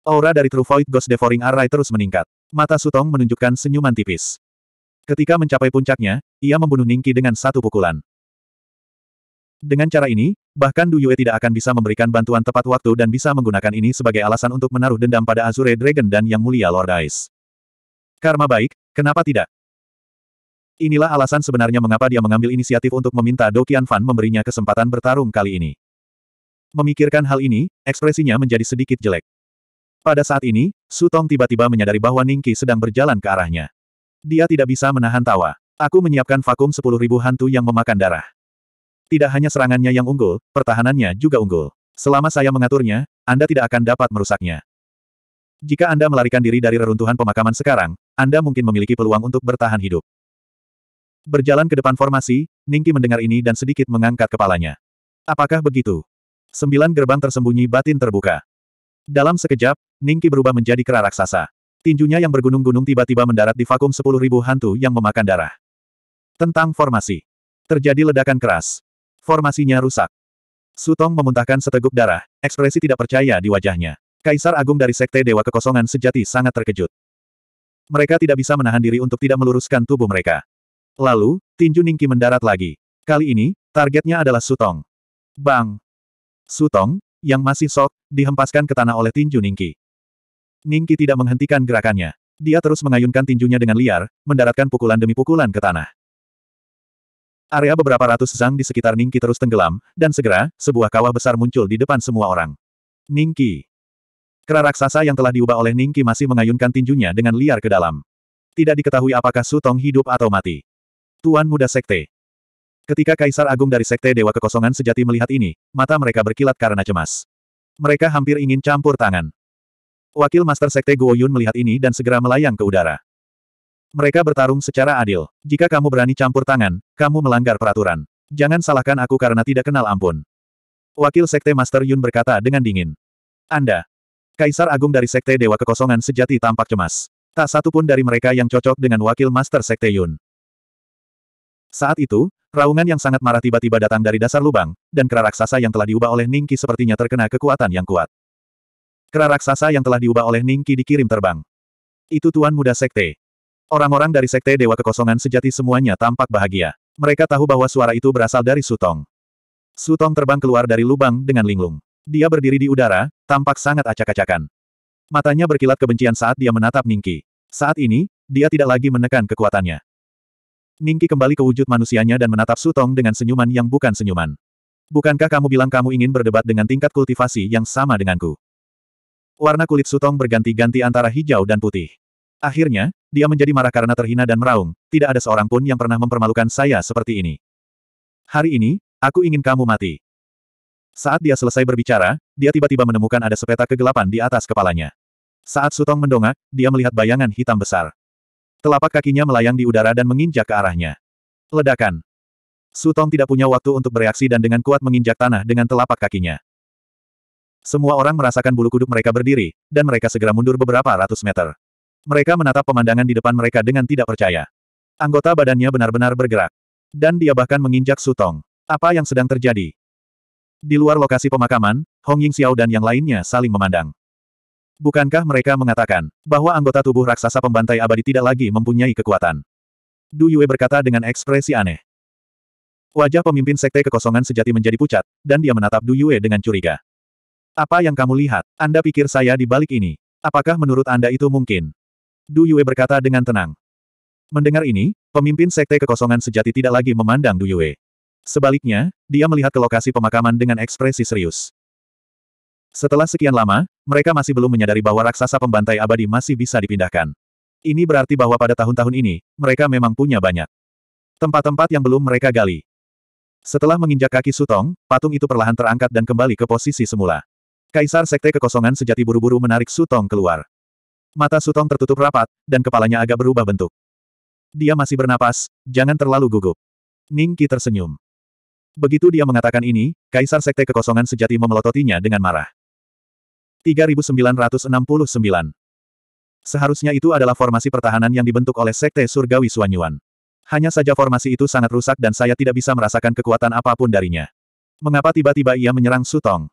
Aura dari True Void Ghost Devouring Array terus meningkat. Mata Su Tong menunjukkan senyuman tipis. Ketika mencapai puncaknya, ia membunuh Ningqi dengan satu pukulan. Dengan cara ini, bahkan Du Yue tidak akan bisa memberikan bantuan tepat waktu dan bisa menggunakan ini sebagai alasan untuk menaruh dendam pada Azure Dragon dan Yang Mulia Lord Ice. Karma baik, kenapa tidak? Inilah alasan sebenarnya mengapa dia mengambil inisiatif untuk meminta Do Qianfan memberinya kesempatan bertarung kali ini. Memikirkan hal ini, ekspresinya menjadi sedikit jelek. Pada saat ini, Su Tong tiba-tiba menyadari bahwa Ningqi sedang berjalan ke arahnya. Dia tidak bisa menahan tawa. Aku menyiapkan vakum 10.000 hantu yang memakan darah. Tidak hanya serangannya yang unggul, pertahanannya juga unggul. Selama saya mengaturnya, Anda tidak akan dapat merusaknya. Jika Anda melarikan diri dari reruntuhan pemakaman sekarang, Anda mungkin memiliki peluang untuk bertahan hidup. Berjalan ke depan formasi, Ningki mendengar ini dan sedikit mengangkat kepalanya. Apakah begitu? Sembilan gerbang tersembunyi batin terbuka. Dalam sekejap, Ningki berubah menjadi kera raksasa. Tinjunya yang bergunung-gunung tiba-tiba mendarat di vakum sepuluh ribu hantu yang memakan darah. Tentang formasi. Terjadi ledakan keras. Formasinya rusak. Sutong memuntahkan seteguk darah, ekspresi tidak percaya di wajahnya. Kaisar Agung dari Sekte Dewa Kekosongan sejati sangat terkejut. Mereka tidak bisa menahan diri untuk tidak meluruskan tubuh mereka. Lalu, tinju Ningki mendarat lagi. Kali ini, targetnya adalah Sutong. Bang! Sutong, yang masih sok, dihempaskan ke tanah oleh tinju Ningki. Ningki tidak menghentikan gerakannya. Dia terus mengayunkan tinjunya dengan liar, mendaratkan pukulan demi pukulan ke tanah. Area beberapa ratus zang di sekitar Ningki terus tenggelam, dan segera, sebuah kawah besar muncul di depan semua orang. Ningki. Kera raksasa yang telah diubah oleh Ningki masih mengayunkan tinjunya dengan liar ke dalam. Tidak diketahui apakah Sutong hidup atau mati. Tuan Muda Sekte. Ketika Kaisar Agung dari Sekte Dewa Kekosongan Sejati melihat ini, mata mereka berkilat karena cemas. Mereka hampir ingin campur tangan. Wakil Master Sekte Guoyun melihat ini dan segera melayang ke udara. Mereka bertarung secara adil. Jika kamu berani campur tangan, kamu melanggar peraturan. Jangan salahkan aku karena tidak kenal ampun. Wakil Sekte Master Yun berkata dengan dingin. Anda. Kaisar Agung dari Sekte Dewa Kekosongan sejati tampak cemas. Tak satu pun dari mereka yang cocok dengan Wakil Master Sekte Yun. Saat itu, raungan yang sangat marah tiba-tiba datang dari dasar lubang, dan kera raksasa yang telah diubah oleh Ningki sepertinya terkena kekuatan yang kuat. Kera raksasa yang telah diubah oleh Ningki dikirim terbang. Itu tuan muda Sekte. Orang-orang dari Sekte Dewa Kekosongan Sejati semuanya tampak bahagia. Mereka tahu bahwa suara itu berasal dari Sutong. Sutong terbang keluar dari lubang dengan linglung. Dia berdiri di udara, tampak sangat acak-acakan. Matanya berkilat kebencian saat dia menatap Ningki. Saat ini, dia tidak lagi menekan kekuatannya. Ningki kembali ke wujud manusianya dan menatap Sutong dengan senyuman yang bukan senyuman. Bukankah kamu bilang kamu ingin berdebat dengan tingkat kultivasi yang sama denganku? Warna kulit Sutong berganti-ganti antara hijau dan putih. Akhirnya, dia menjadi marah karena terhina dan meraung, tidak ada seorang pun yang pernah mempermalukan saya seperti ini. Hari ini, aku ingin kamu mati. Saat dia selesai berbicara, dia tiba-tiba menemukan ada sepetak kegelapan di atas kepalanya. Saat Sutong mendongak, dia melihat bayangan hitam besar. Telapak kakinya melayang di udara dan menginjak ke arahnya. Ledakan. Sutong tidak punya waktu untuk bereaksi dan dengan kuat menginjak tanah dengan telapak kakinya. Semua orang merasakan bulu kuduk mereka berdiri, dan mereka segera mundur beberapa ratus meter. Mereka menatap pemandangan di depan mereka dengan tidak percaya. Anggota badannya benar-benar bergerak. Dan dia bahkan menginjak Sutong. Apa yang sedang terjadi? Di luar lokasi pemakaman, Hong Ying Xiao dan yang lainnya saling memandang. Bukankah mereka mengatakan bahwa anggota tubuh raksasa pembantai abadi tidak lagi mempunyai kekuatan? Du Yue berkata dengan ekspresi aneh. Wajah pemimpin sekte kekosongan sejati menjadi pucat, dan dia menatap Du Yue dengan curiga. Apa yang kamu lihat? Anda pikir saya di balik ini? Apakah menurut Anda itu mungkin? Du Yue berkata dengan tenang. Mendengar ini, pemimpin sekte kekosongan sejati tidak lagi memandang Du Yue. Sebaliknya, dia melihat ke lokasi pemakaman dengan ekspresi serius. Setelah sekian lama, mereka masih belum menyadari bahwa raksasa pembantai abadi masih bisa dipindahkan. Ini berarti bahwa pada tahun-tahun ini, mereka memang punya banyak tempat-tempat yang belum mereka gali. Setelah menginjak kaki Sutong, patung itu perlahan terangkat dan kembali ke posisi semula. Kaisar Sekte Kekosongan Sejati buru-buru menarik Sutong keluar. Mata Sutong tertutup rapat, dan kepalanya agak berubah bentuk. Dia masih bernapas, jangan terlalu gugup. Ning Qi tersenyum. Begitu dia mengatakan ini, Kaisar Sekte Kekosongan Sejati memelototinya dengan marah. 3969 Seharusnya itu adalah formasi pertahanan yang dibentuk oleh Sekte Surgawi Suanyuan. Hanya saja formasi itu sangat rusak dan saya tidak bisa merasakan kekuatan apapun darinya. Mengapa tiba-tiba ia menyerang Sutong?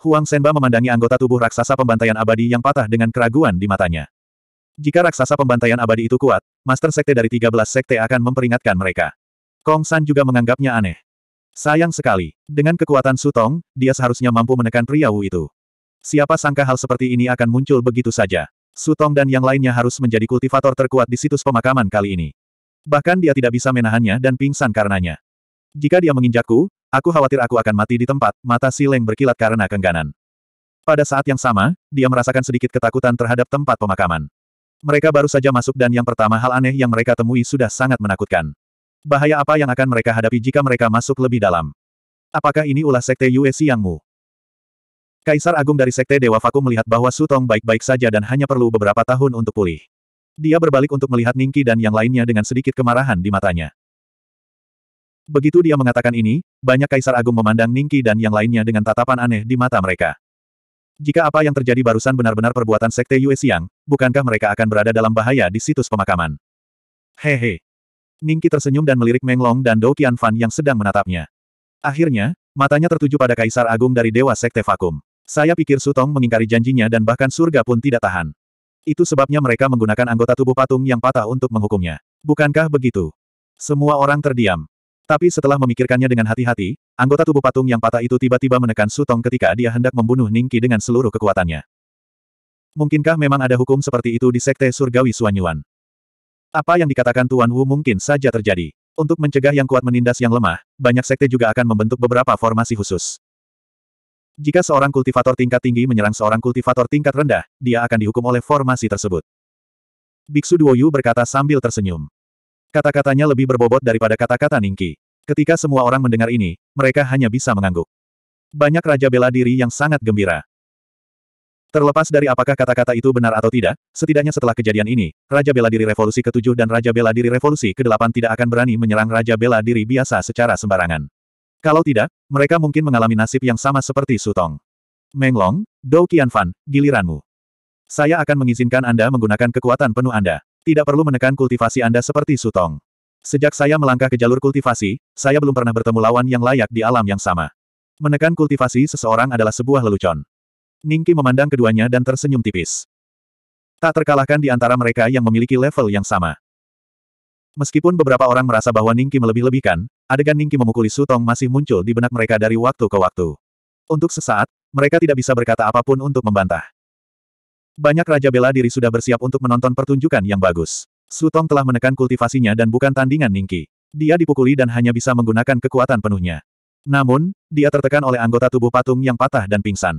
Huang Senba memandangi anggota tubuh raksasa pembantaian abadi yang patah dengan keraguan di matanya. Jika raksasa pembantaian abadi itu kuat, Master Sekte dari 13 Sekte akan memperingatkan mereka. Kong San juga menganggapnya aneh. Sayang sekali, dengan kekuatan Sutong, dia seharusnya mampu menekan pria Wu itu. Siapa sangka hal seperti ini akan muncul begitu saja. Sutong dan yang lainnya harus menjadi kultivator terkuat di situs pemakaman kali ini. Bahkan dia tidak bisa menahannya dan pingsan karenanya. Jika dia menginjakku, Aku khawatir aku akan mati di tempat, mata si Leng berkilat karena kengganan. Pada saat yang sama, dia merasakan sedikit ketakutan terhadap tempat pemakaman. Mereka baru saja masuk dan yang pertama hal aneh yang mereka temui sudah sangat menakutkan. Bahaya apa yang akan mereka hadapi jika mereka masuk lebih dalam? Apakah ini ulah Sekte Yue Siangmu? Kaisar Agung dari Sekte Dewa Vakum melihat bahwa Sutong baik-baik saja dan hanya perlu beberapa tahun untuk pulih. Dia berbalik untuk melihat Ningki dan yang lainnya dengan sedikit kemarahan di matanya. Begitu dia mengatakan ini, banyak kaisar agung memandang Ningki dan yang lainnya dengan tatapan aneh di mata mereka. Jika apa yang terjadi barusan benar-benar perbuatan sekte Yue Xiang, bukankah mereka akan berada dalam bahaya di situs pemakaman? Hehe. Ningki tersenyum dan melirik Menglong dan Dou Tianfan yang sedang menatapnya. Akhirnya, matanya tertuju pada kaisar agung dari Dewa Sekte Vakum. Saya pikir Sutong mengingkari janjinya dan bahkan surga pun tidak tahan. Itu sebabnya mereka menggunakan anggota tubuh patung yang patah untuk menghukumnya. Bukankah begitu? Semua orang terdiam. Tapi setelah memikirkannya dengan hati-hati, anggota tubuh patung yang patah itu tiba-tiba menekan Sutong ketika dia hendak membunuh Ningki dengan seluruh kekuatannya. Mungkinkah memang ada hukum seperti itu di Sekte Surgawi Suanyuan? Apa yang dikatakan Tuan Wu mungkin saja terjadi. Untuk mencegah yang kuat menindas yang lemah, banyak sekte juga akan membentuk beberapa formasi khusus. Jika seorang kultivator tingkat tinggi menyerang seorang kultivator tingkat rendah, dia akan dihukum oleh formasi tersebut. Biksu Duoyu berkata sambil tersenyum. Kata-katanya lebih berbobot daripada kata-kata Ningki. Ketika semua orang mendengar ini, mereka hanya bisa mengangguk. Banyak raja bela diri yang sangat gembira. Terlepas dari apakah kata-kata itu benar atau tidak, setidaknya setelah kejadian ini, Raja Bela Diri Revolusi ke-7 dan Raja Bela Diri Revolusi ke-8 tidak akan berani menyerang Raja Bela Diri biasa secara sembarangan. Kalau tidak, mereka mungkin mengalami nasib yang sama seperti Sutong. Menglong, Dou Qianfan, giliranmu. Saya akan mengizinkan Anda menggunakan kekuatan penuh Anda. Tidak perlu menekan kultivasi Anda seperti Sutong. Sejak saya melangkah ke jalur kultivasi, saya belum pernah bertemu lawan yang layak di alam yang sama. Menekan kultivasi seseorang adalah sebuah lelucon. Ningki memandang keduanya dan tersenyum tipis. Tak terkalahkan di antara mereka yang memiliki level yang sama. Meskipun beberapa orang merasa bahwa Ningki melebih-lebihkan, adegan Ningki memukuli Sutong masih muncul di benak mereka dari waktu ke waktu. Untuk sesaat, mereka tidak bisa berkata apapun untuk membantah. Banyak Raja Bela Diri sudah bersiap untuk menonton pertunjukan yang bagus. Sutong telah menekan kultivasinya dan bukan tandingan Ningki. Dia dipukuli dan hanya bisa menggunakan kekuatan penuhnya. Namun, dia tertekan oleh anggota tubuh patung yang patah dan pingsan.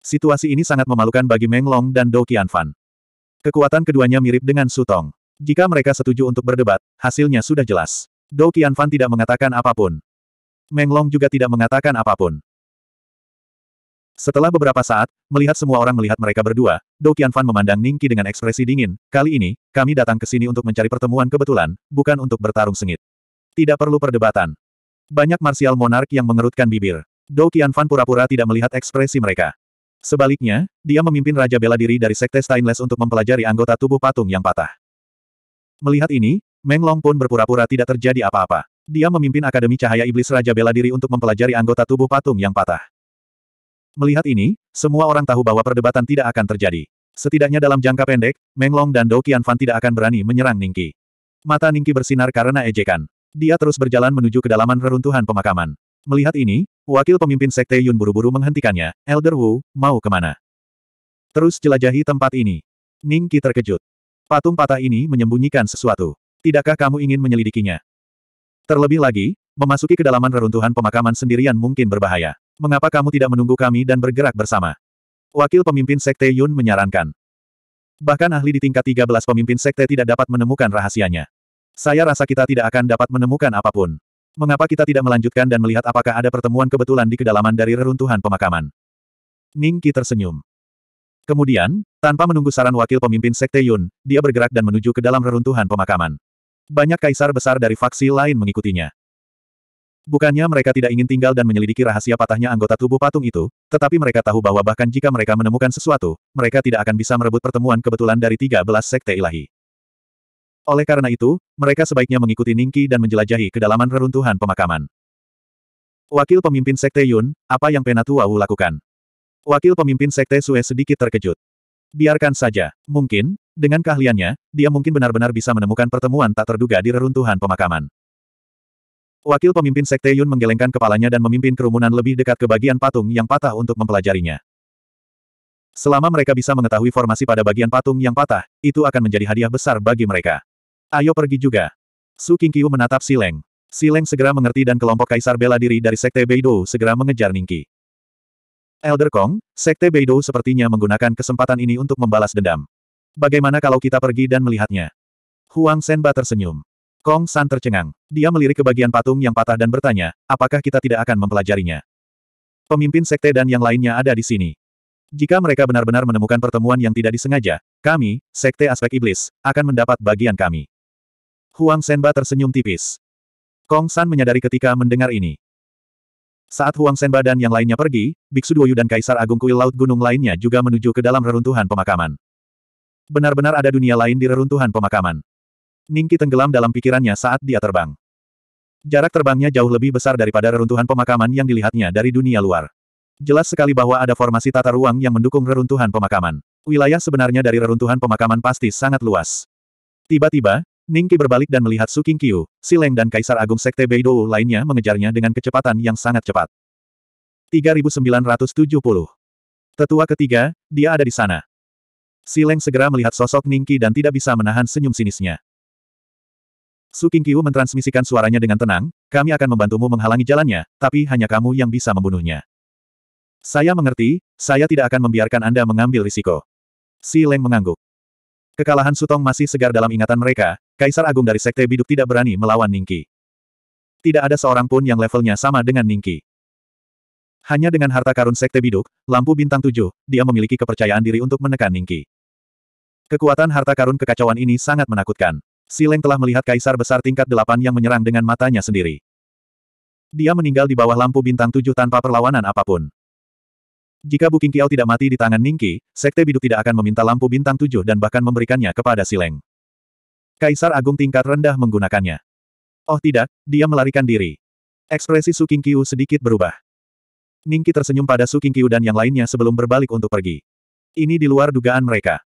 Situasi ini sangat memalukan bagi Menglong dan Dou Qianfan. Kekuatan keduanya mirip dengan Sutong. Jika mereka setuju untuk berdebat, hasilnya sudah jelas. Dou Qianfan tidak mengatakan apapun. Menglong juga tidak mengatakan apapun. Setelah beberapa saat, melihat semua orang melihat mereka berdua, Dou Qianfan memandang Ningqi dengan ekspresi dingin, kali ini, kami datang ke sini untuk mencari pertemuan kebetulan, bukan untuk bertarung sengit. Tidak perlu perdebatan. Banyak marsial monark yang mengerutkan bibir. Dou Qianfan pura-pura tidak melihat ekspresi mereka. Sebaliknya, dia memimpin Raja Bela Diri dari Sekte Stainless untuk mempelajari anggota tubuh patung yang patah. Melihat ini, Meng Long pun berpura-pura tidak terjadi apa-apa. Dia memimpin Akademi Cahaya Iblis Raja Bela Diri untuk mempelajari anggota tubuh patung yang patah. Melihat ini, semua orang tahu bahwa perdebatan tidak akan terjadi. Setidaknya dalam jangka pendek, Menglong dan Dou Qianfan tidak akan berani menyerang Ningki. Mata Ningki bersinar karena ejekan. Dia terus berjalan menuju kedalaman reruntuhan pemakaman. Melihat ini, wakil pemimpin Sekte Yun buru-buru menghentikannya, Elder Wu, mau kemana? Terus jelajahi tempat ini. Ningki terkejut. Patung patah ini menyembunyikan sesuatu. Tidakkah kamu ingin menyelidikinya? Terlebih lagi, memasuki kedalaman reruntuhan pemakaman sendirian mungkin berbahaya. Mengapa kamu tidak menunggu kami dan bergerak bersama? Wakil pemimpin Sekte Yun menyarankan. Bahkan ahli di tingkat 13 pemimpin Sekte tidak dapat menemukan rahasianya. Saya rasa kita tidak akan dapat menemukan apapun. Mengapa kita tidak melanjutkan dan melihat apakah ada pertemuan kebetulan di kedalaman dari reruntuhan pemakaman? Ningki tersenyum. Kemudian, tanpa menunggu saran wakil pemimpin Sekte Yun, dia bergerak dan menuju ke dalam reruntuhan pemakaman. Banyak kaisar besar dari faksi lain mengikutinya. Bukannya mereka tidak ingin tinggal dan menyelidiki rahasia patahnya anggota tubuh patung itu, tetapi mereka tahu bahwa bahkan jika mereka menemukan sesuatu, mereka tidak akan bisa merebut pertemuan kebetulan dari 13 sekte ilahi. Oleh karena itu, mereka sebaiknya mengikuti Ningki dan menjelajahi kedalaman reruntuhan pemakaman. Wakil pemimpin sekte Yun, apa yang Penatua Wu lakukan? Wakil pemimpin sekte Sue sedikit terkejut. Biarkan saja, mungkin, dengan keahliannya, dia mungkin benar-benar bisa menemukan pertemuan tak terduga di reruntuhan pemakaman. Wakil pemimpin Sekte Yun menggelengkan kepalanya dan memimpin kerumunan lebih dekat ke bagian patung yang patah untuk mempelajarinya. Selama mereka bisa mengetahui formasi pada bagian patung yang patah, itu akan menjadi hadiah besar bagi mereka. Ayo pergi juga. Su Qingqiu menatap Sileng. Sileng segera mengerti dan kelompok kaisar bela diri dari Sekte Beidou segera mengejar Ningqi. Elder Kong, Sekte Beidou sepertinya menggunakan kesempatan ini untuk membalas dendam. Bagaimana kalau kita pergi dan melihatnya? Huang Senba tersenyum. Kong San tercengang. Dia melirik ke bagian patung yang patah dan bertanya, apakah kita tidak akan mempelajarinya? Pemimpin sekte dan yang lainnya ada di sini. Jika mereka benar-benar menemukan pertemuan yang tidak disengaja, kami, sekte aspek iblis, akan mendapat bagian kami. Huang Senba tersenyum tipis. Kong San menyadari ketika mendengar ini. Saat Huang Senba dan yang lainnya pergi, Biksu Duoyu dan Kaisar Agung Kuil Laut Gunung lainnya juga menuju ke dalam reruntuhan pemakaman. Benar-benar ada dunia lain di reruntuhan pemakaman. Ningki tenggelam dalam pikirannya saat dia terbang. Jarak terbangnya jauh lebih besar daripada reruntuhan pemakaman yang dilihatnya dari dunia luar. Jelas sekali bahwa ada formasi tata ruang yang mendukung reruntuhan pemakaman. Wilayah sebenarnya dari reruntuhan pemakaman pasti sangat luas. Tiba-tiba, Ningki berbalik dan melihat Su Qingqiu, Sileng dan Kaisar Agung Sekte Beidou lainnya mengejarnya dengan kecepatan yang sangat cepat. 3970 Tetua ketiga, dia ada di sana. Sileng segera melihat sosok Ningki dan tidak bisa menahan senyum sinisnya. Su Qingqiu mentransmisikan suaranya dengan tenang, kami akan membantumu menghalangi jalannya, tapi hanya kamu yang bisa membunuhnya. Saya mengerti, saya tidak akan membiarkan Anda mengambil risiko. Si Leng mengangguk. Kekalahan Sutong masih segar dalam ingatan mereka, Kaisar Agung dari Sekte Biduk tidak berani melawan Ningki. Tidak ada seorang pun yang levelnya sama dengan Ningki. Hanya dengan harta karun Sekte Biduk, lampu bintang tujuh, dia memiliki kepercayaan diri untuk menekan Ningki. Kekuatan harta karun kekacauan ini sangat menakutkan. Sileng telah melihat kaisar besar tingkat delapan yang menyerang dengan matanya sendiri. Dia meninggal di bawah lampu bintang tujuh tanpa perlawanan apapun. Jika King Kiao tidak mati di tangan Ningki, Sekte Biduk tidak akan meminta lampu bintang tujuh dan bahkan memberikannya kepada Sileng. Kaisar Agung tingkat rendah menggunakannya. Oh tidak, dia melarikan diri. Ekspresi Su King Qingqiu sedikit berubah. Ningki tersenyum pada Su King Qingqiu dan yang lainnya sebelum berbalik untuk pergi. Ini di luar dugaan mereka.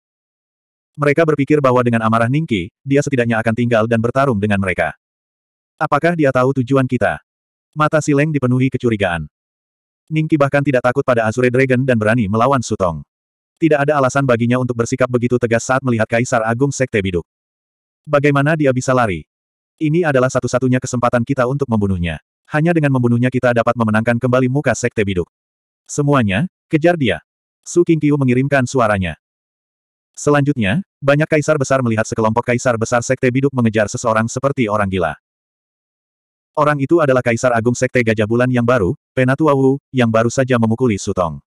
Mereka berpikir bahwa dengan amarah Ningki, dia setidaknya akan tinggal dan bertarung dengan mereka. Apakah dia tahu tujuan kita? Mata Sileng dipenuhi kecurigaan. Ningki bahkan tidak takut pada Azure Dragon dan berani melawan Sutong. Tidak ada alasan baginya untuk bersikap begitu tegas saat melihat Kaisar Agung Sekte Biduk. Bagaimana dia bisa lari? Ini adalah satu-satunya kesempatan kita untuk membunuhnya. Hanya dengan membunuhnya kita dapat memenangkan kembali muka Sekte Biduk. Semuanya, kejar dia. Su Qingqiu mengirimkan suaranya. Selanjutnya, banyak kaisar besar melihat sekelompok kaisar besar sekte biduk mengejar seseorang seperti orang gila. Orang itu adalah kaisar agung sekte Gajah Bulan yang baru, Penatuawu, yang baru saja memukuli Sutong.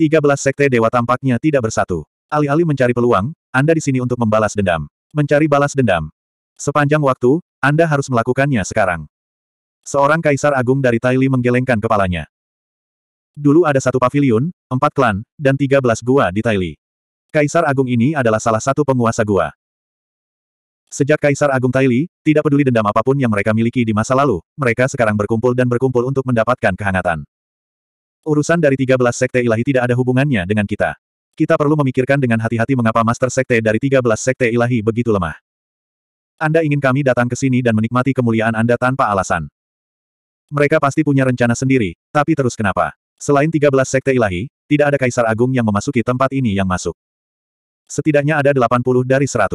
13 sekte dewa tampaknya tidak bersatu. Alih-alih mencari peluang, Anda di sini untuk membalas dendam. Mencari balas dendam. Sepanjang waktu, Anda harus melakukannya sekarang. Seorang kaisar agung dari Taili menggelengkan kepalanya. Dulu ada satu pavilion, empat klan, dan 13 gua di Taili. Kaisar Agung ini adalah salah satu penguasa gua. Sejak Kaisar Agung Taili, tidak peduli dendam apapun yang mereka miliki di masa lalu, mereka sekarang berkumpul dan berkumpul untuk mendapatkan kehangatan. Urusan dari 13 sekte ilahi tidak ada hubungannya dengan kita. Kita perlu memikirkan dengan hati-hati mengapa Master Sekte dari 13 sekte ilahi begitu lemah. Anda ingin kami datang ke sini dan menikmati kemuliaan Anda tanpa alasan. Mereka pasti punya rencana sendiri, tapi terus kenapa? Selain 13 sekte ilahi, tidak ada kaisar agung yang memasuki tempat ini yang masuk. Setidaknya ada 80 dari 100.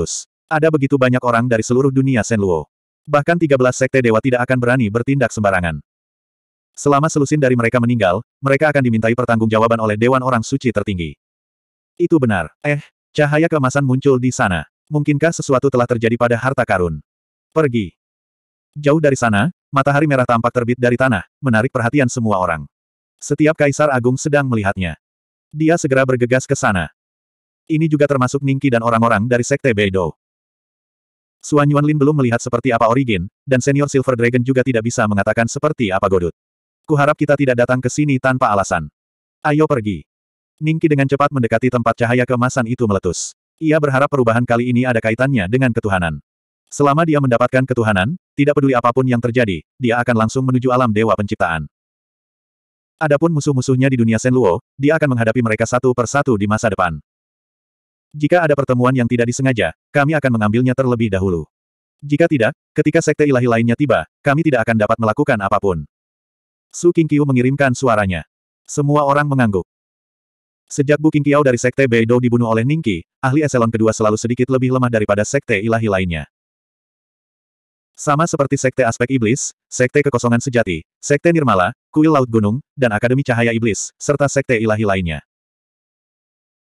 Ada begitu banyak orang dari seluruh dunia Senluo. Bahkan 13 sekte dewa tidak akan berani bertindak sembarangan. Selama selusin dari mereka meninggal, mereka akan dimintai pertanggungjawaban oleh Dewan Orang Suci tertinggi. Itu benar. Eh, cahaya Kemasan muncul di sana. Mungkinkah sesuatu telah terjadi pada harta karun? Pergi. Jauh dari sana, matahari merah tampak terbit dari tanah, menarik perhatian semua orang. Setiap kaisar agung sedang melihatnya. Dia segera bergegas ke sana. Ini juga termasuk Ningki dan orang-orang dari Sekte Beidou. Suan Yuanlin belum melihat seperti apa Origin, dan senior Silver Dragon juga tidak bisa mengatakan seperti apa Godut. Kuharap kita tidak datang ke sini tanpa alasan. Ayo pergi. Ningki dengan cepat mendekati tempat cahaya kemasan itu meletus. Ia berharap perubahan kali ini ada kaitannya dengan ketuhanan. Selama dia mendapatkan ketuhanan, tidak peduli apapun yang terjadi, dia akan langsung menuju alam dewa penciptaan. Adapun musuh-musuhnya di dunia Senluo, dia akan menghadapi mereka satu per satu di masa depan. Jika ada pertemuan yang tidak disengaja, kami akan mengambilnya terlebih dahulu. Jika tidak, ketika sekte ilahi lainnya tiba, kami tidak akan dapat melakukan apapun. Su Qingqiu mengirimkan suaranya. Semua orang mengangguk. Sejak Bu Qingqiao dari sekte Beidou dibunuh oleh Ningqi, ahli eselon kedua selalu sedikit lebih lemah daripada sekte ilahi lainnya. Sama seperti sekte aspek iblis, sekte kekosongan sejati, sekte nirmala, kuil laut gunung, dan akademi cahaya iblis, serta sekte ilahi lainnya.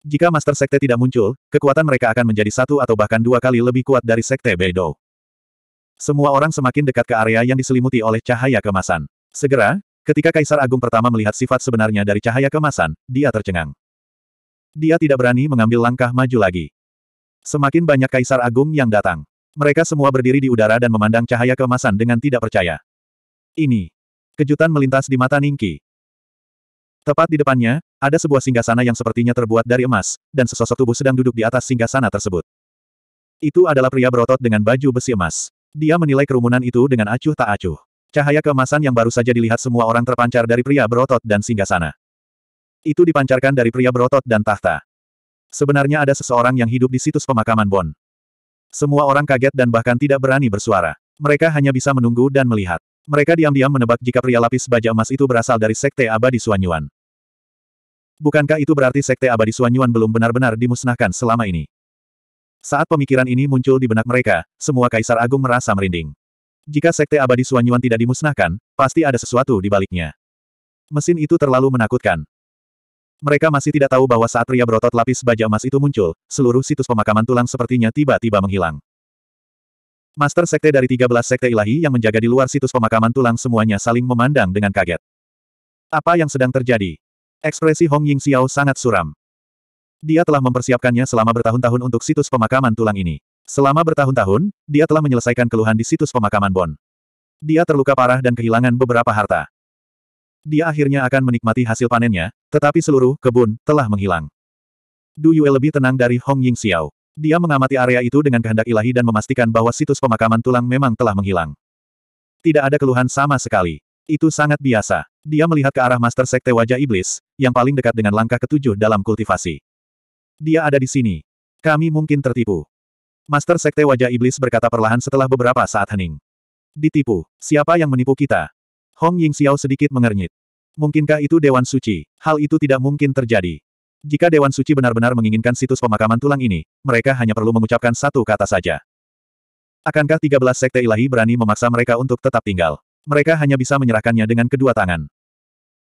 Jika Master Sekte tidak muncul, kekuatan mereka akan menjadi satu atau bahkan dua kali lebih kuat dari Sekte Beidou. Semua orang semakin dekat ke area yang diselimuti oleh cahaya kemasan. Segera, ketika Kaisar Agung pertama melihat sifat sebenarnya dari cahaya kemasan, dia tercengang. Dia tidak berani mengambil langkah maju lagi. Semakin banyak Kaisar Agung yang datang. Mereka semua berdiri di udara dan memandang cahaya kemasan dengan tidak percaya. Ini. Kejutan melintas di mata Ningki. Tepat di depannya, ada sebuah singgasana yang sepertinya terbuat dari emas, dan sesosok tubuh sedang duduk di atas singgasana tersebut. Itu adalah pria berotot dengan baju besi emas. Dia menilai kerumunan itu dengan acuh tak acuh. Cahaya keemasan yang baru saja dilihat semua orang terpancar dari pria berotot dan singgasana. Itu dipancarkan dari pria berotot dan tahta. Sebenarnya ada seseorang yang hidup di situs pemakaman Bon. Semua orang kaget dan bahkan tidak berani bersuara. Mereka hanya bisa menunggu dan melihat. Mereka diam-diam menebak jika pria lapis baja emas itu berasal dari Sekte Abadi Suanyuan. Bukankah itu berarti Sekte Abadi Suanyuan belum benar-benar dimusnahkan selama ini? Saat pemikiran ini muncul di benak mereka, semua Kaisar Agung merasa merinding. Jika Sekte Abadi Suanyuan tidak dimusnahkan, pasti ada sesuatu di baliknya. Mesin itu terlalu menakutkan. Mereka masih tidak tahu bahwa saat pria berotot lapis baja emas itu muncul, seluruh situs pemakaman tulang sepertinya tiba-tiba menghilang. Master Sekte dari 13 Sekte Ilahi yang menjaga di luar situs pemakaman tulang semuanya saling memandang dengan kaget. Apa yang sedang terjadi? Ekspresi Hong Ying Xiao sangat suram. Dia telah mempersiapkannya selama bertahun-tahun untuk situs pemakaman tulang ini. Selama bertahun-tahun, dia telah menyelesaikan keluhan di situs pemakaman Bon. Dia terluka parah dan kehilangan beberapa harta. Dia akhirnya akan menikmati hasil panennya, tetapi seluruh kebun telah menghilang. Du Yue lebih tenang dari Hong Ying Xiao. Dia mengamati area itu dengan kehendak ilahi dan memastikan bahwa situs pemakaman tulang memang telah menghilang. Tidak ada keluhan sama sekali. Itu sangat biasa. Dia melihat ke arah Master Sekte Wajah Iblis, yang paling dekat dengan langkah ketujuh dalam kultivasi. Dia ada di sini. Kami mungkin tertipu. Master Sekte Wajah Iblis berkata perlahan setelah beberapa saat hening. Ditipu. Siapa yang menipu kita? Hong Ying Xiao sedikit mengernyit. Mungkinkah itu Dewan Suci? Hal itu tidak mungkin terjadi. Jika Dewan Suci benar-benar menginginkan situs pemakaman tulang ini, mereka hanya perlu mengucapkan satu kata saja. Akankah 13 sekte ilahi berani memaksa mereka untuk tetap tinggal? Mereka hanya bisa menyerahkannya dengan kedua tangan.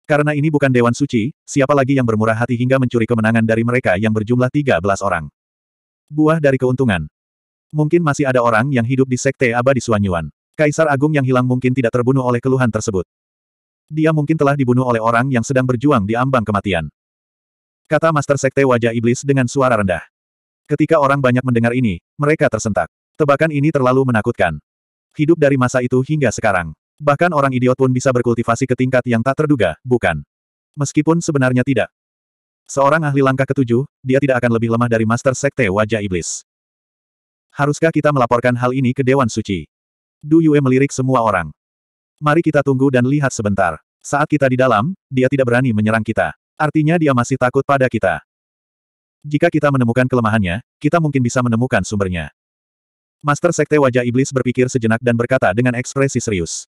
Karena ini bukan Dewan Suci, siapa lagi yang bermurah hati hingga mencuri kemenangan dari mereka yang berjumlah 13 orang? Buah dari keuntungan. Mungkin masih ada orang yang hidup di sekte abadi Suanyuan. Kaisar Agung yang hilang mungkin tidak terbunuh oleh keluhan tersebut. Dia mungkin telah dibunuh oleh orang yang sedang berjuang di ambang kematian. Kata Master Sekte Wajah Iblis dengan suara rendah. Ketika orang banyak mendengar ini, mereka tersentak. Tebakan ini terlalu menakutkan. Hidup dari masa itu hingga sekarang. Bahkan orang idiot pun bisa berkultivasi ke tingkat yang tak terduga, bukan? Meskipun sebenarnya tidak. Seorang ahli langkah ketujuh, dia tidak akan lebih lemah dari Master Sekte Wajah Iblis. Haruskah kita melaporkan hal ini ke Dewan Suci? Du Yue melirik semua orang. Mari kita tunggu dan lihat sebentar. Saat kita di dalam, dia tidak berani menyerang kita. Artinya dia masih takut pada kita. Jika kita menemukan kelemahannya, kita mungkin bisa menemukan sumbernya. Master Sekte Wajah Iblis berpikir sejenak dan berkata dengan ekspresi serius.